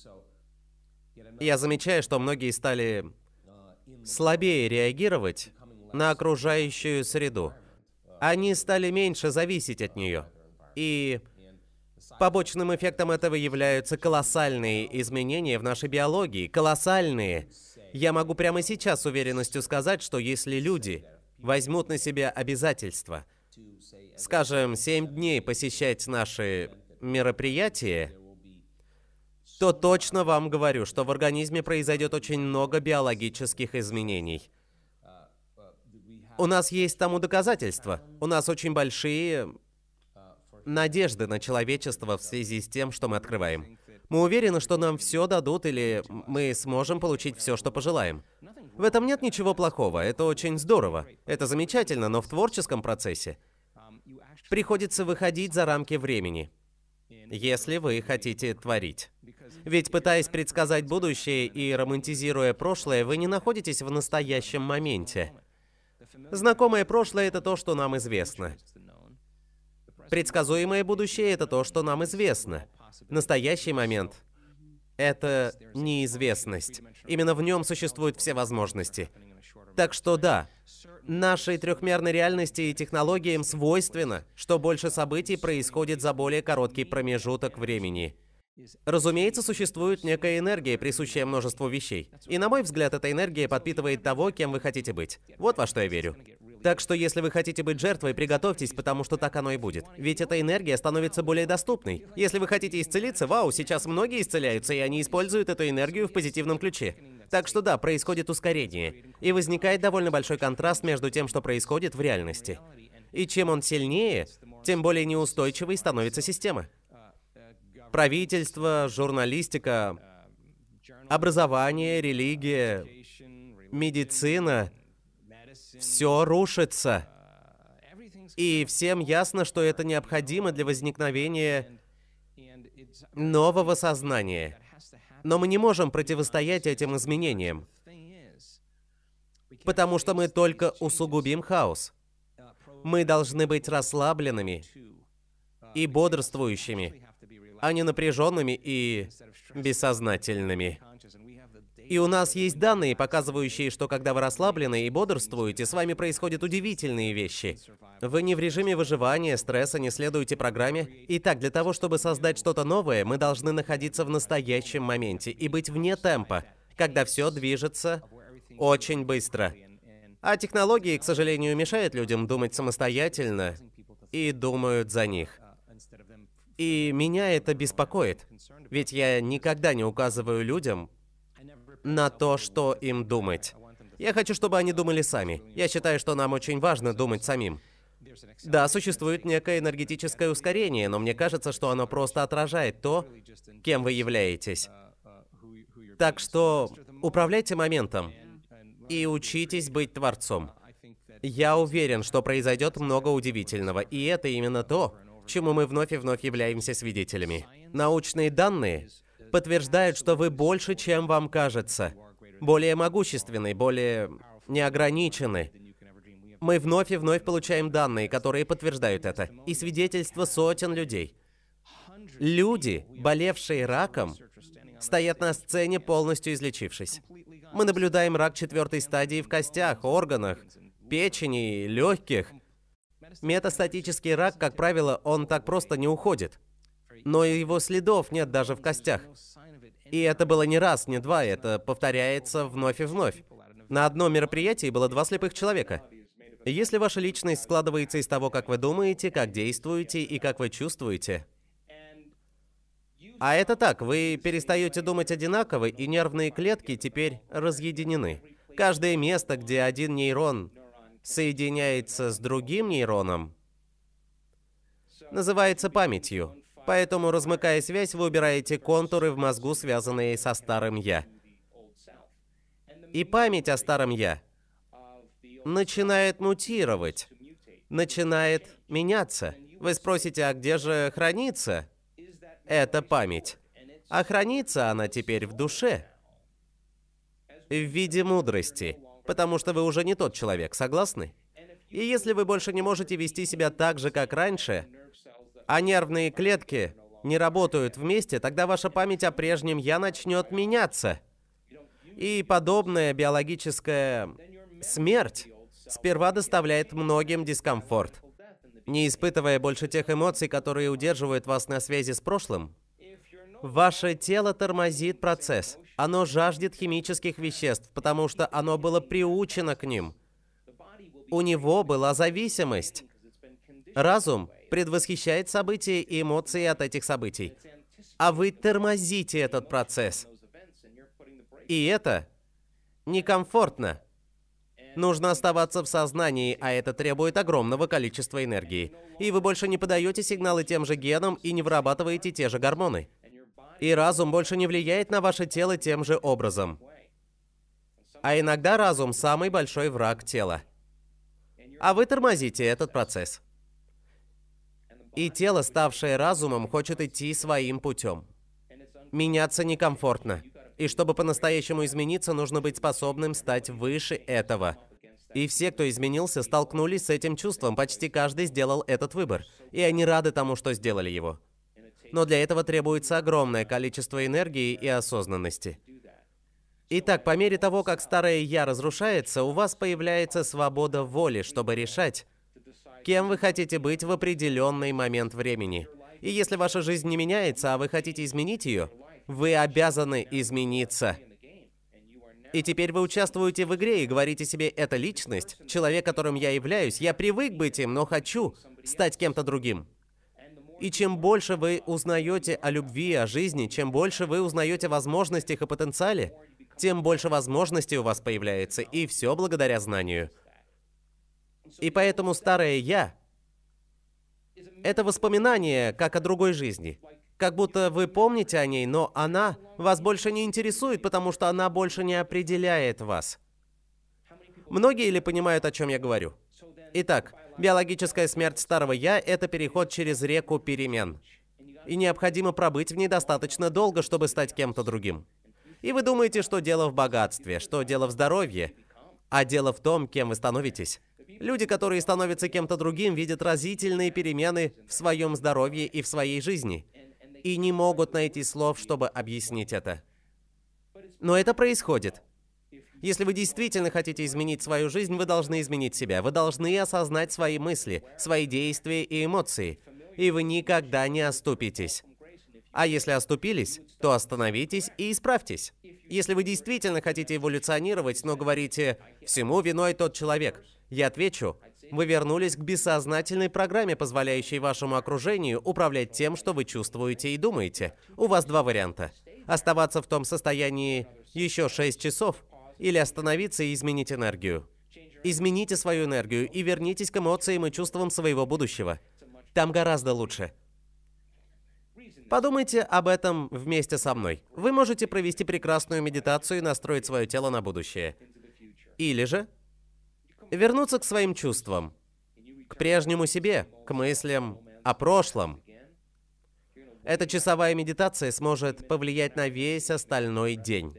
Я замечаю, что многие стали слабее реагировать на окружающую среду. Они стали меньше зависеть от нее. И побочным эффектом этого являются колоссальные изменения в нашей биологии. Колоссальные. Я могу прямо сейчас с уверенностью сказать, что если люди возьмут на себя обязательства, скажем, 7 дней посещать наши Мероприятие, то точно вам говорю, что в организме произойдет очень много биологических изменений. У нас есть тому доказательства. У нас очень большие э, надежды на человечество в связи с тем, что мы открываем. Мы уверены, что нам все дадут или мы сможем получить все, что пожелаем. В этом нет ничего плохого, это очень здорово, это замечательно, но в творческом процессе приходится выходить за рамки времени если вы хотите творить. Ведь пытаясь предсказать будущее и романтизируя прошлое, вы не находитесь в настоящем моменте. Знакомое прошлое — это то, что нам известно. Предсказуемое будущее — это то, что нам известно. Настоящий момент — это неизвестность. Именно в нем существуют все возможности. Так что да, нашей трехмерной реальности и технологиям свойственно, что больше событий происходит за более короткий промежуток времени. Разумеется, существует некая энергия, присущая множеству вещей. И на мой взгляд, эта энергия подпитывает того, кем вы хотите быть. Вот во что я верю. Так что если вы хотите быть жертвой, приготовьтесь, потому что так оно и будет. Ведь эта энергия становится более доступной. Если вы хотите исцелиться, вау, сейчас многие исцеляются, и они используют эту энергию в позитивном ключе. Так что да, происходит ускорение. И возникает довольно большой контраст между тем, что происходит в реальности. И чем он сильнее, тем более неустойчивой становится система. Правительство, журналистика, образование, религия, медицина – все рушится. И всем ясно, что это необходимо для возникновения нового сознания – но мы не можем противостоять этим изменениям, потому что мы только усугубим хаос. Мы должны быть расслабленными и бодрствующими, а не напряженными и бессознательными. И у нас есть данные, показывающие, что когда вы расслаблены и бодрствуете, с вами происходят удивительные вещи. Вы не в режиме выживания, стресса, не следуете программе. Итак, для того, чтобы создать что-то новое, мы должны находиться в настоящем моменте и быть вне темпа, когда все движется очень быстро. А технологии, к сожалению, мешают людям думать самостоятельно и думают за них. И меня это беспокоит. Ведь я никогда не указываю людям, на то, что им думать. Я хочу, чтобы они думали сами. Я считаю, что нам очень важно думать самим. Да, существует некое энергетическое ускорение, но мне кажется, что оно просто отражает то, кем вы являетесь. Так что управляйте моментом и учитесь быть творцом. Я уверен, что произойдет много удивительного, и это именно то, чему мы вновь и вновь являемся свидетелями. Научные данные подтверждают, что вы больше, чем вам кажется, более могущественны, более неограничены. Мы вновь и вновь получаем данные, которые подтверждают это, и свидетельства сотен людей. Люди, болевшие раком, стоят на сцене, полностью излечившись. Мы наблюдаем рак четвертой стадии в костях, органах, печени, легких. Метастатический рак, как правило, он так просто не уходит но его следов нет даже в костях. И это было не раз, не два, это повторяется вновь и вновь. На одном мероприятии было два слепых человека. Если ваша личность складывается из того, как вы думаете, как действуете и как вы чувствуете, а это так, вы перестаете думать одинаково, и нервные клетки теперь разъединены. Каждое место, где один нейрон соединяется с другим нейроном, называется памятью. Поэтому, размыкая связь, вы убираете контуры в мозгу, связанные со старым «я». И память о старом «я» начинает мутировать, начинает меняться. Вы спросите, а где же хранится эта память? А хранится она теперь в душе, в виде мудрости, потому что вы уже не тот человек, согласны? И если вы больше не можете вести себя так же, как раньше, а нервные клетки не работают вместе, тогда ваша память о прежнем «я» начнет меняться. И подобная биологическая смерть сперва доставляет многим дискомфорт. Не испытывая больше тех эмоций, которые удерживают вас на связи с прошлым, ваше тело тормозит процесс. Оно жаждет химических веществ, потому что оно было приучено к ним. У него была зависимость. Разум предвосхищает события и эмоции от этих событий. А вы тормозите этот процесс. И это некомфортно. Нужно оставаться в сознании, а это требует огромного количества энергии. И вы больше не подаете сигналы тем же генам и не вырабатываете те же гормоны. И разум больше не влияет на ваше тело тем же образом. А иногда разум – самый большой враг тела. А вы тормозите этот процесс. И тело, ставшее разумом, хочет идти своим путем. Меняться некомфортно. И чтобы по-настоящему измениться, нужно быть способным стать выше этого. И все, кто изменился, столкнулись с этим чувством. Почти каждый сделал этот выбор. И они рады тому, что сделали его. Но для этого требуется огромное количество энергии и осознанности. Итак, по мере того, как старое «я» разрушается, у вас появляется свобода воли, чтобы решать, кем вы хотите быть в определенный момент времени. И если ваша жизнь не меняется, а вы хотите изменить ее, вы обязаны измениться. И теперь вы участвуете в игре и говорите себе, это личность, человек, которым я являюсь, я привык быть им, но хочу стать кем-то другим. И чем больше вы узнаете о любви, о жизни, чем больше вы узнаете о возможностях и потенциале, тем больше возможностей у вас появляется, и все благодаря знанию. И поэтому старое «я» — это воспоминание, как о другой жизни. Как будто вы помните о ней, но она вас больше не интересует, потому что она больше не определяет вас. Многие ли понимают, о чем я говорю? Итак, биологическая смерть старого «я» — это переход через реку перемен. И необходимо пробыть в ней достаточно долго, чтобы стать кем-то другим. И вы думаете, что дело в богатстве, что дело в здоровье, а дело в том, кем вы становитесь. Люди, которые становятся кем-то другим, видят разительные перемены в своем здоровье и в своей жизни, и не могут найти слов, чтобы объяснить это. Но это происходит. Если вы действительно хотите изменить свою жизнь, вы должны изменить себя. Вы должны осознать свои мысли, свои действия и эмоции. И вы никогда не оступитесь. А если оступились, то остановитесь и исправьтесь. Если вы действительно хотите эволюционировать, но говорите «всему виной тот человек», я отвечу, вы вернулись к бессознательной программе, позволяющей вашему окружению управлять тем, что вы чувствуете и думаете. У вас два варианта. Оставаться в том состоянии еще 6 часов или остановиться и изменить энергию. Измените свою энергию и вернитесь к эмоциям и чувствам своего будущего. Там гораздо лучше. Подумайте об этом вместе со мной. Вы можете провести прекрасную медитацию и настроить свое тело на будущее. Или же вернуться к своим чувствам, к прежнему себе, к мыслям о прошлом. Эта часовая медитация сможет повлиять на весь остальной день.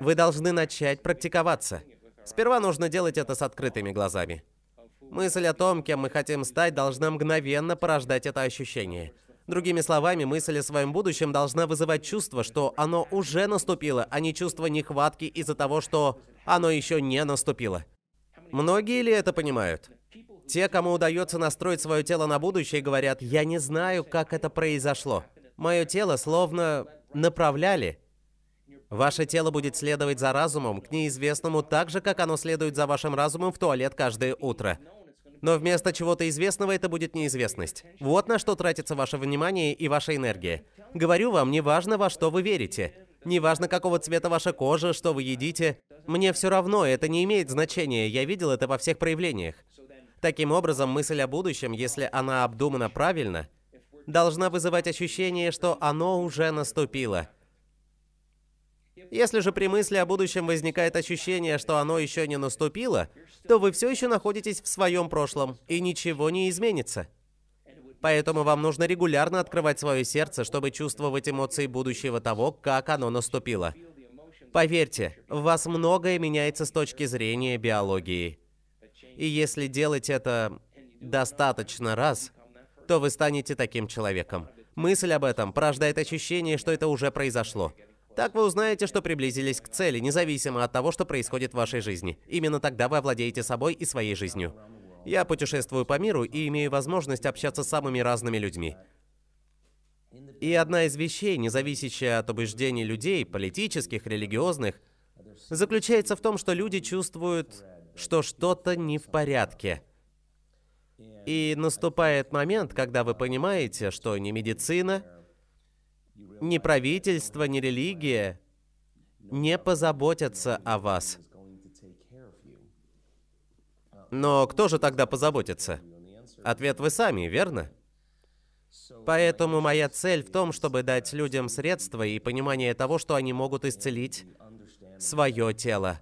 Вы должны начать практиковаться. Сперва нужно делать это с открытыми глазами. Мысль о том, кем мы хотим стать, должна мгновенно порождать это ощущение. Другими словами, мысль о своем будущем должна вызывать чувство, что оно уже наступило, а не чувство нехватки из-за того, что оно еще не наступило. Многие ли это понимают? Те, кому удается настроить свое тело на будущее, говорят, я не знаю, как это произошло. Мое тело словно направляли. Ваше тело будет следовать за разумом к неизвестному так же, как оно следует за вашим разумом в туалет каждое утро. Но вместо чего-то известного это будет неизвестность. Вот на что тратится ваше внимание и ваша энергия. Говорю вам, не важно, во что вы верите. не важно какого цвета ваша кожа, что вы едите. Мне все равно, это не имеет значения. Я видел это во всех проявлениях. Таким образом, мысль о будущем, если она обдумана правильно, должна вызывать ощущение, что оно уже наступило – если же при мысли о будущем возникает ощущение, что оно еще не наступило, то вы все еще находитесь в своем прошлом, и ничего не изменится. Поэтому вам нужно регулярно открывать свое сердце, чтобы чувствовать эмоции будущего того, как оно наступило. Поверьте, в вас многое меняется с точки зрения биологии. И если делать это достаточно раз, то вы станете таким человеком. Мысль об этом порождает ощущение, что это уже произошло. Так вы узнаете, что приблизились к цели, независимо от того, что происходит в вашей жизни. Именно тогда вы овладеете собой и своей жизнью. Я путешествую по миру и имею возможность общаться с самыми разными людьми. И одна из вещей, не зависящая от убеждений людей, политических, религиозных, заключается в том, что люди чувствуют, что что-то не в порядке. И наступает момент, когда вы понимаете, что не медицина, ни правительство, ни религия не позаботятся о вас. Но кто же тогда позаботится? Ответ вы сами, верно? Поэтому моя цель в том, чтобы дать людям средства и понимание того, что они могут исцелить свое тело,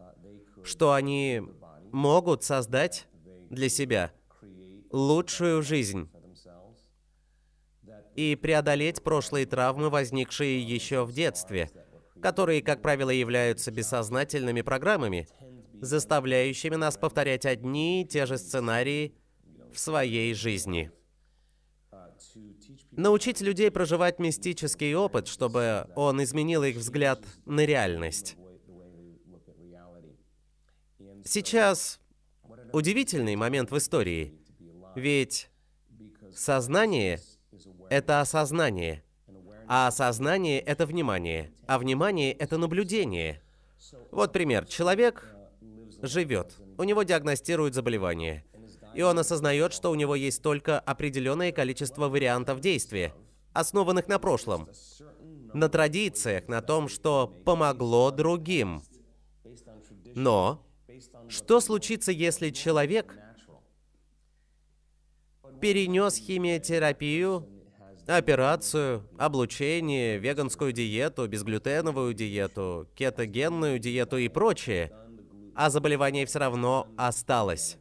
что они могут создать для себя лучшую жизнь и преодолеть прошлые травмы, возникшие еще в детстве, которые, как правило, являются бессознательными программами, заставляющими нас повторять одни и те же сценарии в своей жизни. Научить людей проживать мистический опыт, чтобы он изменил их взгляд на реальность. Сейчас удивительный момент в истории, ведь сознание это осознание. А осознание — это внимание. А внимание — это наблюдение. Вот пример. Человек живет. У него диагностируют заболевание. И он осознает, что у него есть только определенное количество вариантов действия, основанных на прошлом, на традициях, на том, что помогло другим. Но что случится, если человек перенес химиотерапию операцию, облучение, веганскую диету, безглютеновую диету, кетогенную диету и прочее, а заболевание все равно осталось.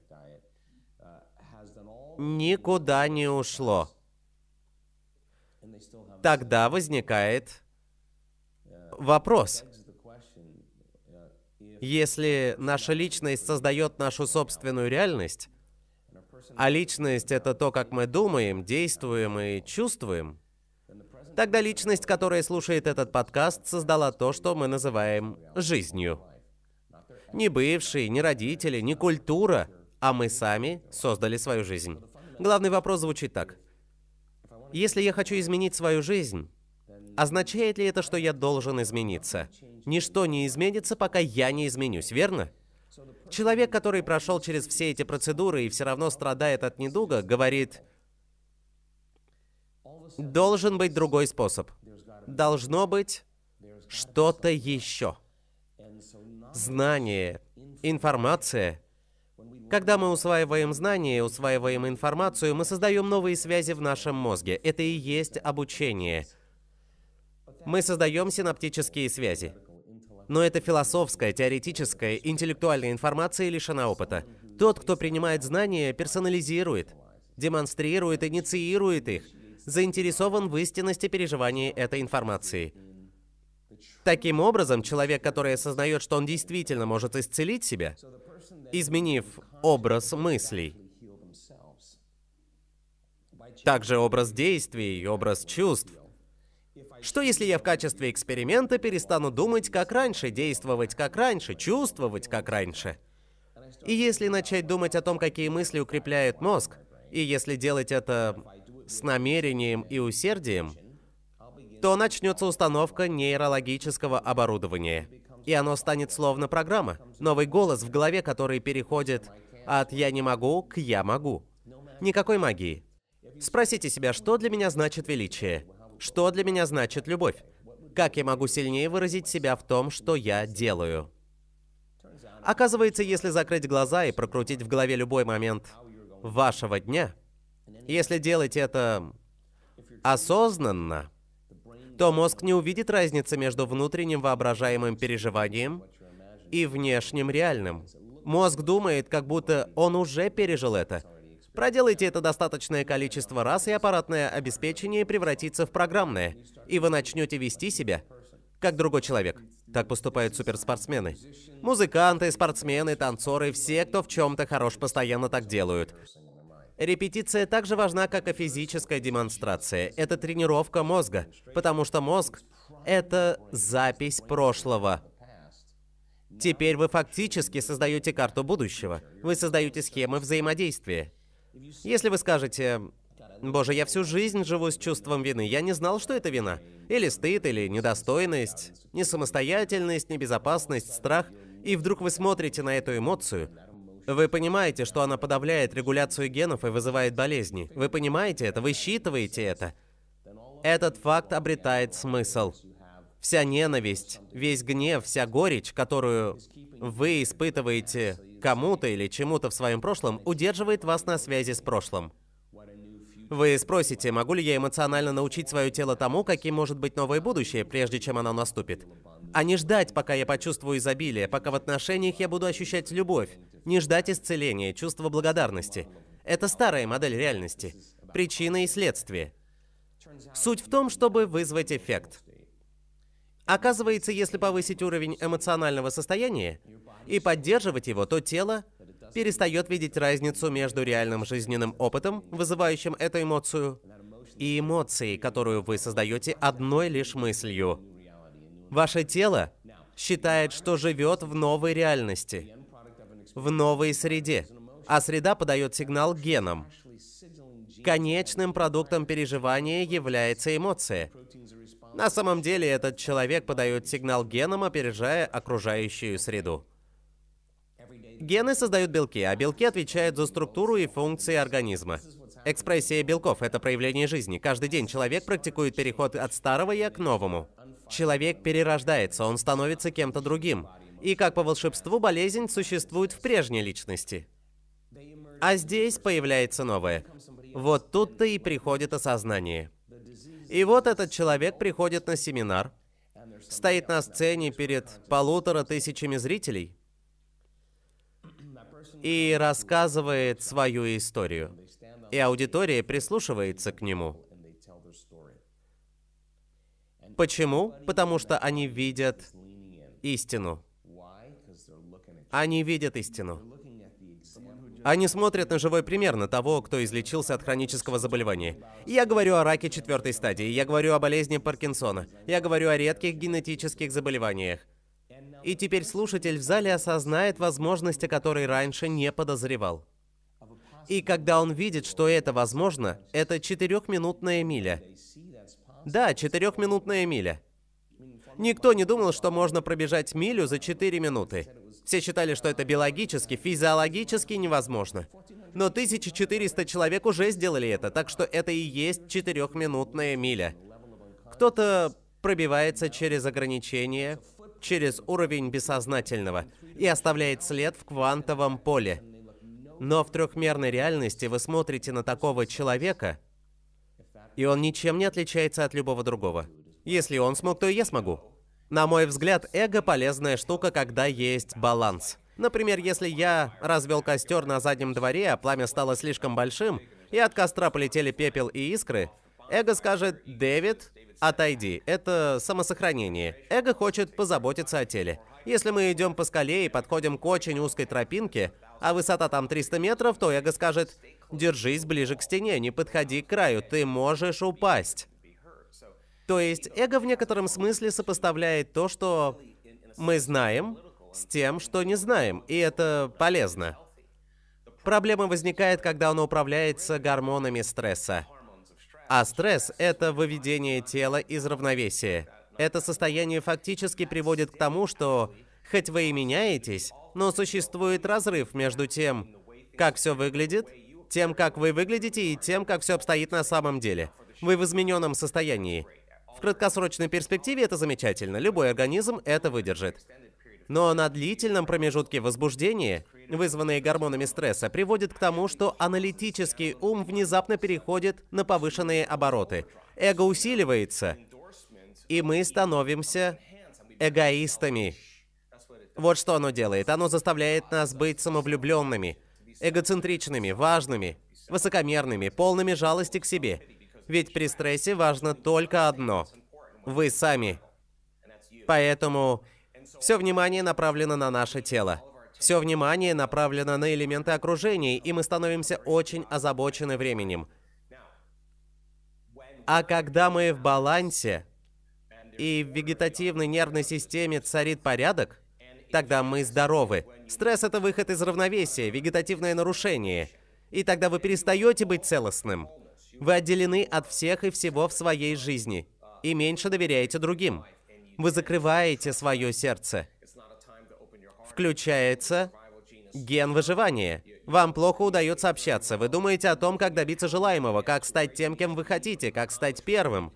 Никуда не ушло. Тогда возникает вопрос. Если наша личность создает нашу собственную реальность, а личность — это то, как мы думаем, действуем и чувствуем, тогда личность, которая слушает этот подкаст, создала то, что мы называем жизнью. Не бывшие, не родители, не культура, а мы сами создали свою жизнь. Главный вопрос звучит так. Если я хочу изменить свою жизнь, означает ли это, что я должен измениться? Ничто не изменится, пока я не изменюсь, верно? Человек, который прошел через все эти процедуры и все равно страдает от недуга, говорит, должен быть другой способ. Должно быть что-то еще. Знание, информация. Когда мы усваиваем знания, усваиваем информацию, мы создаем новые связи в нашем мозге. Это и есть обучение. Мы создаем синаптические связи. Но это философская, теоретическая, интеллектуальная информация лишена опыта. Тот, кто принимает знания, персонализирует, демонстрирует, инициирует их, заинтересован в истинности переживаний этой информации. Таким образом, человек, который осознает, что он действительно может исцелить себя, изменив образ мыслей, также образ действий, и образ чувств, что если я в качестве эксперимента перестану думать как раньше, действовать как раньше, чувствовать как раньше? И если начать думать о том, какие мысли укрепляют мозг, и если делать это с намерением и усердием, то начнется установка нейрологического оборудования. И оно станет словно программа, новый голос в голове, который переходит от «я не могу» к «я могу». Никакой магии. Спросите себя, что для меня значит величие? Что для меня значит любовь? Как я могу сильнее выразить себя в том, что я делаю? Оказывается, если закрыть глаза и прокрутить в голове любой момент вашего дня, если делать это осознанно, то мозг не увидит разницы между внутренним воображаемым переживанием и внешним реальным. Мозг думает, как будто он уже пережил это, Проделайте это достаточное количество раз, и аппаратное обеспечение превратится в программное, и вы начнете вести себя как другой человек. Так поступают суперспортсмены. Музыканты, спортсмены, танцоры, все, кто в чем-то хорош, постоянно так делают. Репетиция также важна, как и физическая демонстрация. Это тренировка мозга, потому что мозг — это запись прошлого. Теперь вы фактически создаете карту будущего. Вы создаете схемы взаимодействия. Если вы скажете, Боже, я всю жизнь живу с чувством вины. Я не знал, что это вина. Или стыд, или недостойность, несамостоятельность, небезопасность, страх. И вдруг вы смотрите на эту эмоцию. Вы понимаете, что она подавляет регуляцию генов и вызывает болезни. Вы понимаете это, вы считываете это. Этот факт обретает смысл вся ненависть, весь гнев, вся горечь, которую вы испытываете кому-то или чему-то в своем прошлом, удерживает вас на связи с прошлым. Вы спросите, могу ли я эмоционально научить свое тело тому, каким может быть новое будущее, прежде чем оно наступит? А не ждать, пока я почувствую изобилие, пока в отношениях я буду ощущать любовь. Не ждать исцеления, чувство благодарности. Это старая модель реальности. Причина и следствие. Суть в том, чтобы вызвать эффект. Оказывается, если повысить уровень эмоционального состояния и поддерживать его, то тело перестает видеть разницу между реальным жизненным опытом, вызывающим эту эмоцию, и эмоцией, которую вы создаете одной лишь мыслью. Ваше тело считает, что живет в новой реальности, в новой среде, а среда подает сигнал генам. Конечным продуктом переживания является эмоция. На самом деле этот человек подает сигнал генам, опережая окружающую среду. Гены создают белки, а белки отвечают за структуру и функции организма. Экспрессия белков – это проявление жизни. Каждый день человек практикует переход от старого я к новому. Человек перерождается, он становится кем-то другим. И как по волшебству, болезнь существует в прежней личности. А здесь появляется новое. Вот тут-то и приходит осознание. И вот этот человек приходит на семинар, стоит на сцене перед полутора тысячами зрителей и рассказывает свою историю. И аудитория прислушивается к нему. Почему? Потому что они видят истину. Они видят истину. Они смотрят на живой пример, на того, кто излечился от хронического заболевания. Я говорю о раке четвертой стадии, я говорю о болезни Паркинсона, я говорю о редких генетических заболеваниях. И теперь слушатель в зале осознает возможности, о которой раньше не подозревал. И когда он видит, что это возможно, это четырехминутная миля. Да, четырехминутная миля. Никто не думал, что можно пробежать милю за четыре минуты. Все считали, что это биологически, физиологически невозможно. Но 1400 человек уже сделали это, так что это и есть четырехминутная миля. Кто-то пробивается через ограничения, через уровень бессознательного и оставляет след в квантовом поле. Но в трехмерной реальности вы смотрите на такого человека, и он ничем не отличается от любого другого. Если он смог, то и я смогу. На мой взгляд, эго полезная штука, когда есть баланс. Например, если я развел костер на заднем дворе, а пламя стало слишком большим, и от костра полетели пепел и искры, эго скажет «Дэвид, отойди, это самосохранение». Эго хочет позаботиться о теле. Если мы идем по скале и подходим к очень узкой тропинке, а высота там 300 метров, то эго скажет «Держись ближе к стене, не подходи к краю, ты можешь упасть». То есть эго в некотором смысле сопоставляет то, что мы знаем, с тем, что не знаем, и это полезно. Проблема возникает, когда оно управляется гормонами стресса. А стресс — это выведение тела из равновесия. Это состояние фактически приводит к тому, что хоть вы и меняетесь, но существует разрыв между тем, как все выглядит, тем, как вы выглядите, и тем, как все обстоит на самом деле. Вы в измененном состоянии. В краткосрочной перспективе это замечательно, любой организм это выдержит. Но на длительном промежутке возбуждения, вызванные гормонами стресса, приводит к тому, что аналитический ум внезапно переходит на повышенные обороты. Эго усиливается, и мы становимся эгоистами. Вот что оно делает. Оно заставляет нас быть самовлюбленными, эгоцентричными, важными, высокомерными, полными жалости к себе. Ведь при стрессе важно только одно – вы сами. Поэтому все внимание направлено на наше тело. Все внимание направлено на элементы окружения, и мы становимся очень озабочены временем. А когда мы в балансе, и в вегетативной нервной системе царит порядок, тогда мы здоровы. Стресс – это выход из равновесия, вегетативное нарушение. И тогда вы перестаете быть целостным. Вы отделены от всех и всего в своей жизни и меньше доверяете другим. Вы закрываете свое сердце. Включается ген выживания. Вам плохо удается общаться. Вы думаете о том, как добиться желаемого, как стать тем, кем вы хотите, как стать первым.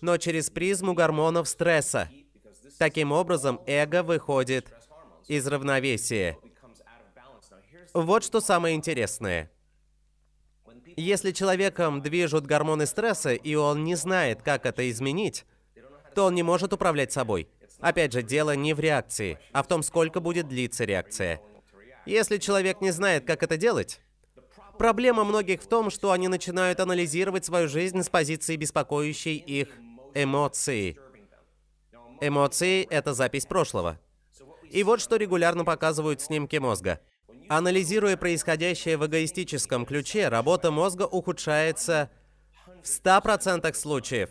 Но через призму гормонов стресса. Таким образом, эго выходит из равновесия. Вот что самое интересное. Если человеком движут гормоны стресса, и он не знает, как это изменить, то он не может управлять собой. Опять же, дело не в реакции, а в том, сколько будет длиться реакция. Если человек не знает, как это делать, проблема многих в том, что они начинают анализировать свою жизнь с позиции беспокоящей их эмоции. Эмоции — это запись прошлого. И вот что регулярно показывают снимки мозга. Анализируя происходящее в эгоистическом ключе, работа мозга ухудшается в 100% случаев,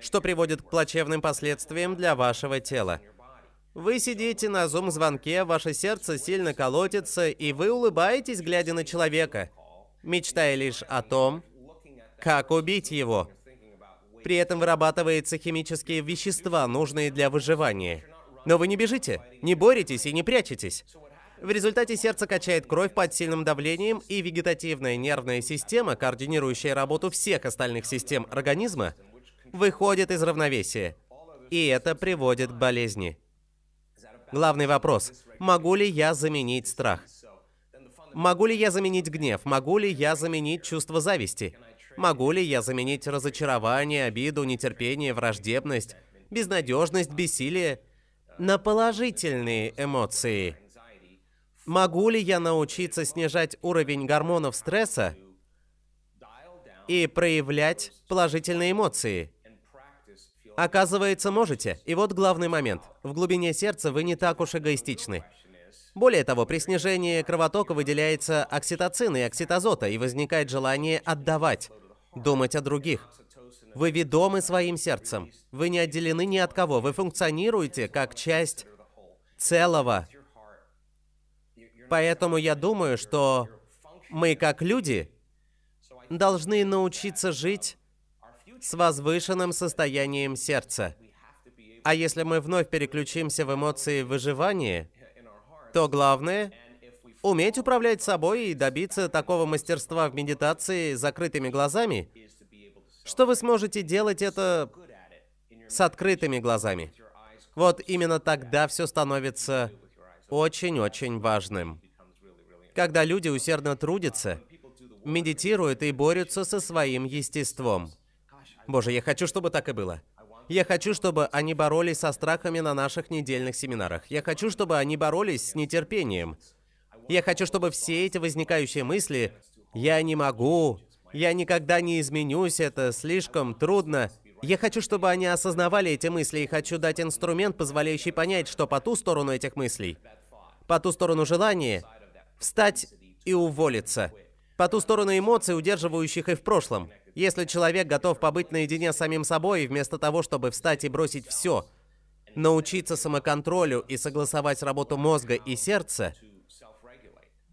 что приводит к плачевным последствиям для вашего тела. Вы сидите на зум-звонке, ваше сердце сильно колотится, и вы улыбаетесь, глядя на человека, мечтая лишь о том, как убить его. При этом вырабатываются химические вещества, нужные для выживания. Но вы не бежите, не боретесь и не прячетесь. В результате сердце качает кровь под сильным давлением, и вегетативная нервная система, координирующая работу всех остальных систем организма, выходит из равновесия. И это приводит к болезни. Главный вопрос – могу ли я заменить страх? Могу ли я заменить гнев? Могу ли я заменить чувство зависти? Могу ли я заменить разочарование, обиду, нетерпение, враждебность, безнадежность, бессилие на положительные эмоции? Могу ли я научиться снижать уровень гормонов стресса и проявлять положительные эмоции? Оказывается, можете. И вот главный момент. В глубине сердца вы не так уж эгоистичны. Более того, при снижении кровотока выделяется окситоцин и окситозота, и возникает желание отдавать, думать о других. Вы ведомы своим сердцем. Вы не отделены ни от кого. Вы функционируете как часть целого. Поэтому я думаю, что мы, как люди, должны научиться жить с возвышенным состоянием сердца. А если мы вновь переключимся в эмоции выживания, то главное — уметь управлять собой и добиться такого мастерства в медитации с закрытыми глазами, что вы сможете делать это с открытыми глазами. Вот именно тогда все становится очень-очень важным. Когда люди усердно трудятся, медитируют и борются со своим естеством. Боже, я хочу, чтобы так и было. Я хочу, чтобы они боролись со страхами на наших недельных семинарах. Я хочу, чтобы они боролись с нетерпением. Я хочу, чтобы все эти возникающие мысли «я не могу», «я никогда не изменюсь», «это слишком трудно», я хочу, чтобы они осознавали эти мысли и хочу дать инструмент, позволяющий понять, что по ту сторону этих мыслей по ту сторону желания встать и уволиться. По ту сторону эмоций, удерживающих и в прошлом. Если человек готов побыть наедине с самим собой, вместо того, чтобы встать и бросить все, научиться самоконтролю и согласовать работу мозга и сердца,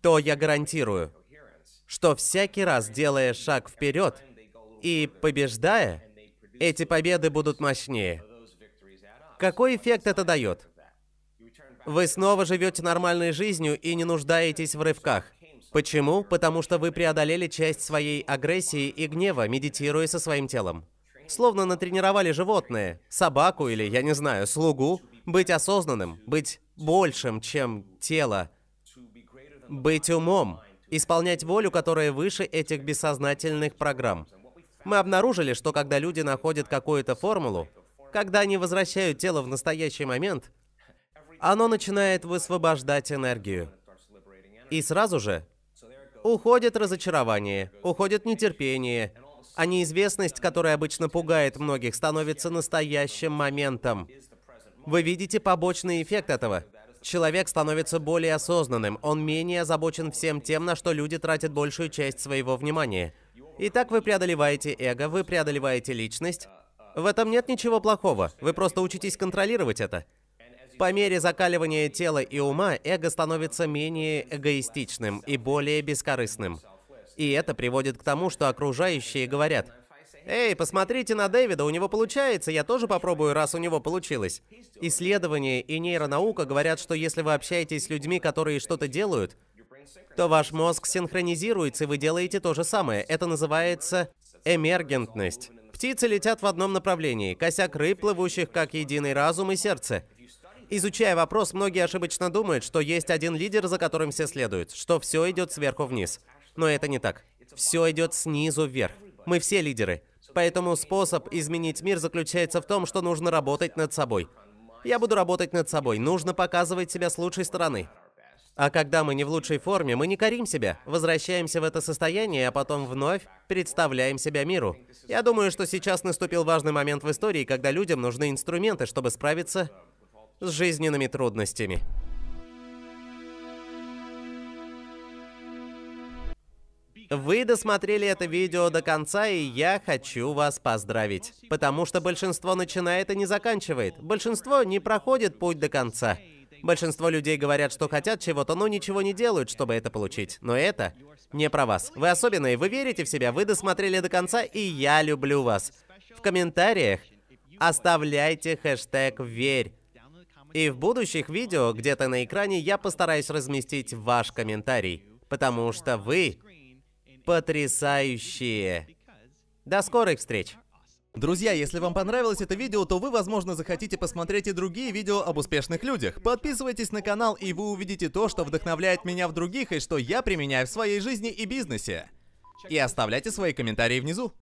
то я гарантирую, что всякий раз, делая шаг вперед и побеждая, эти победы будут мощнее. Какой эффект это дает? Вы снова живете нормальной жизнью и не нуждаетесь в рывках. Почему? Потому что вы преодолели часть своей агрессии и гнева, медитируя со своим телом. Словно натренировали животное, собаку или, я не знаю, слугу, быть осознанным, быть большим, чем тело, быть умом, исполнять волю, которая выше этих бессознательных программ. Мы обнаружили, что когда люди находят какую-то формулу, когда они возвращают тело в настоящий момент, оно начинает высвобождать энергию. И сразу же уходит разочарование, уходит нетерпение, а неизвестность, которая обычно пугает многих, становится настоящим моментом. Вы видите побочный эффект этого. Человек становится более осознанным, он менее озабочен всем тем, на что люди тратят большую часть своего внимания. Итак, вы преодолеваете эго, вы преодолеваете личность. В этом нет ничего плохого, вы просто учитесь контролировать это. По мере закаливания тела и ума эго становится менее эгоистичным и более бескорыстным. И это приводит к тому, что окружающие говорят, «Эй, посмотрите на Дэвида, у него получается, я тоже попробую, раз у него получилось». Исследования и нейронаука говорят, что если вы общаетесь с людьми, которые что-то делают, то ваш мозг синхронизируется, и вы делаете то же самое. Это называется эмергентность. Птицы летят в одном направлении, косяк рыб, плывущих как единый разум и сердце. Изучая вопрос, многие ошибочно думают, что есть один лидер, за которым все следуют, что все идет сверху вниз. Но это не так. Все идет снизу вверх. Мы все лидеры. Поэтому способ изменить мир заключается в том, что нужно работать над собой. Я буду работать над собой. Нужно показывать себя с лучшей стороны. А когда мы не в лучшей форме, мы не корим себя, возвращаемся в это состояние, а потом вновь представляем себя миру. Я думаю, что сейчас наступил важный момент в истории, когда людям нужны инструменты, чтобы справиться с жизненными трудностями. Вы досмотрели это видео до конца, и я хочу вас поздравить. Потому что большинство начинает и не заканчивает. Большинство не проходит путь до конца. Большинство людей говорят, что хотят чего-то, но ничего не делают, чтобы это получить. Но это не про вас. Вы особенные, вы верите в себя, вы досмотрели до конца, и я люблю вас. В комментариях оставляйте хэштег «Верь», и в будущих видео где-то на экране я постараюсь разместить ваш комментарий, потому что вы потрясающие. До скорых встреч! Друзья, если вам понравилось это видео, то вы, возможно, захотите посмотреть и другие видео об успешных людях. Подписывайтесь на канал, и вы увидите то, что вдохновляет меня в других, и что я применяю в своей жизни и бизнесе. И оставляйте свои комментарии внизу.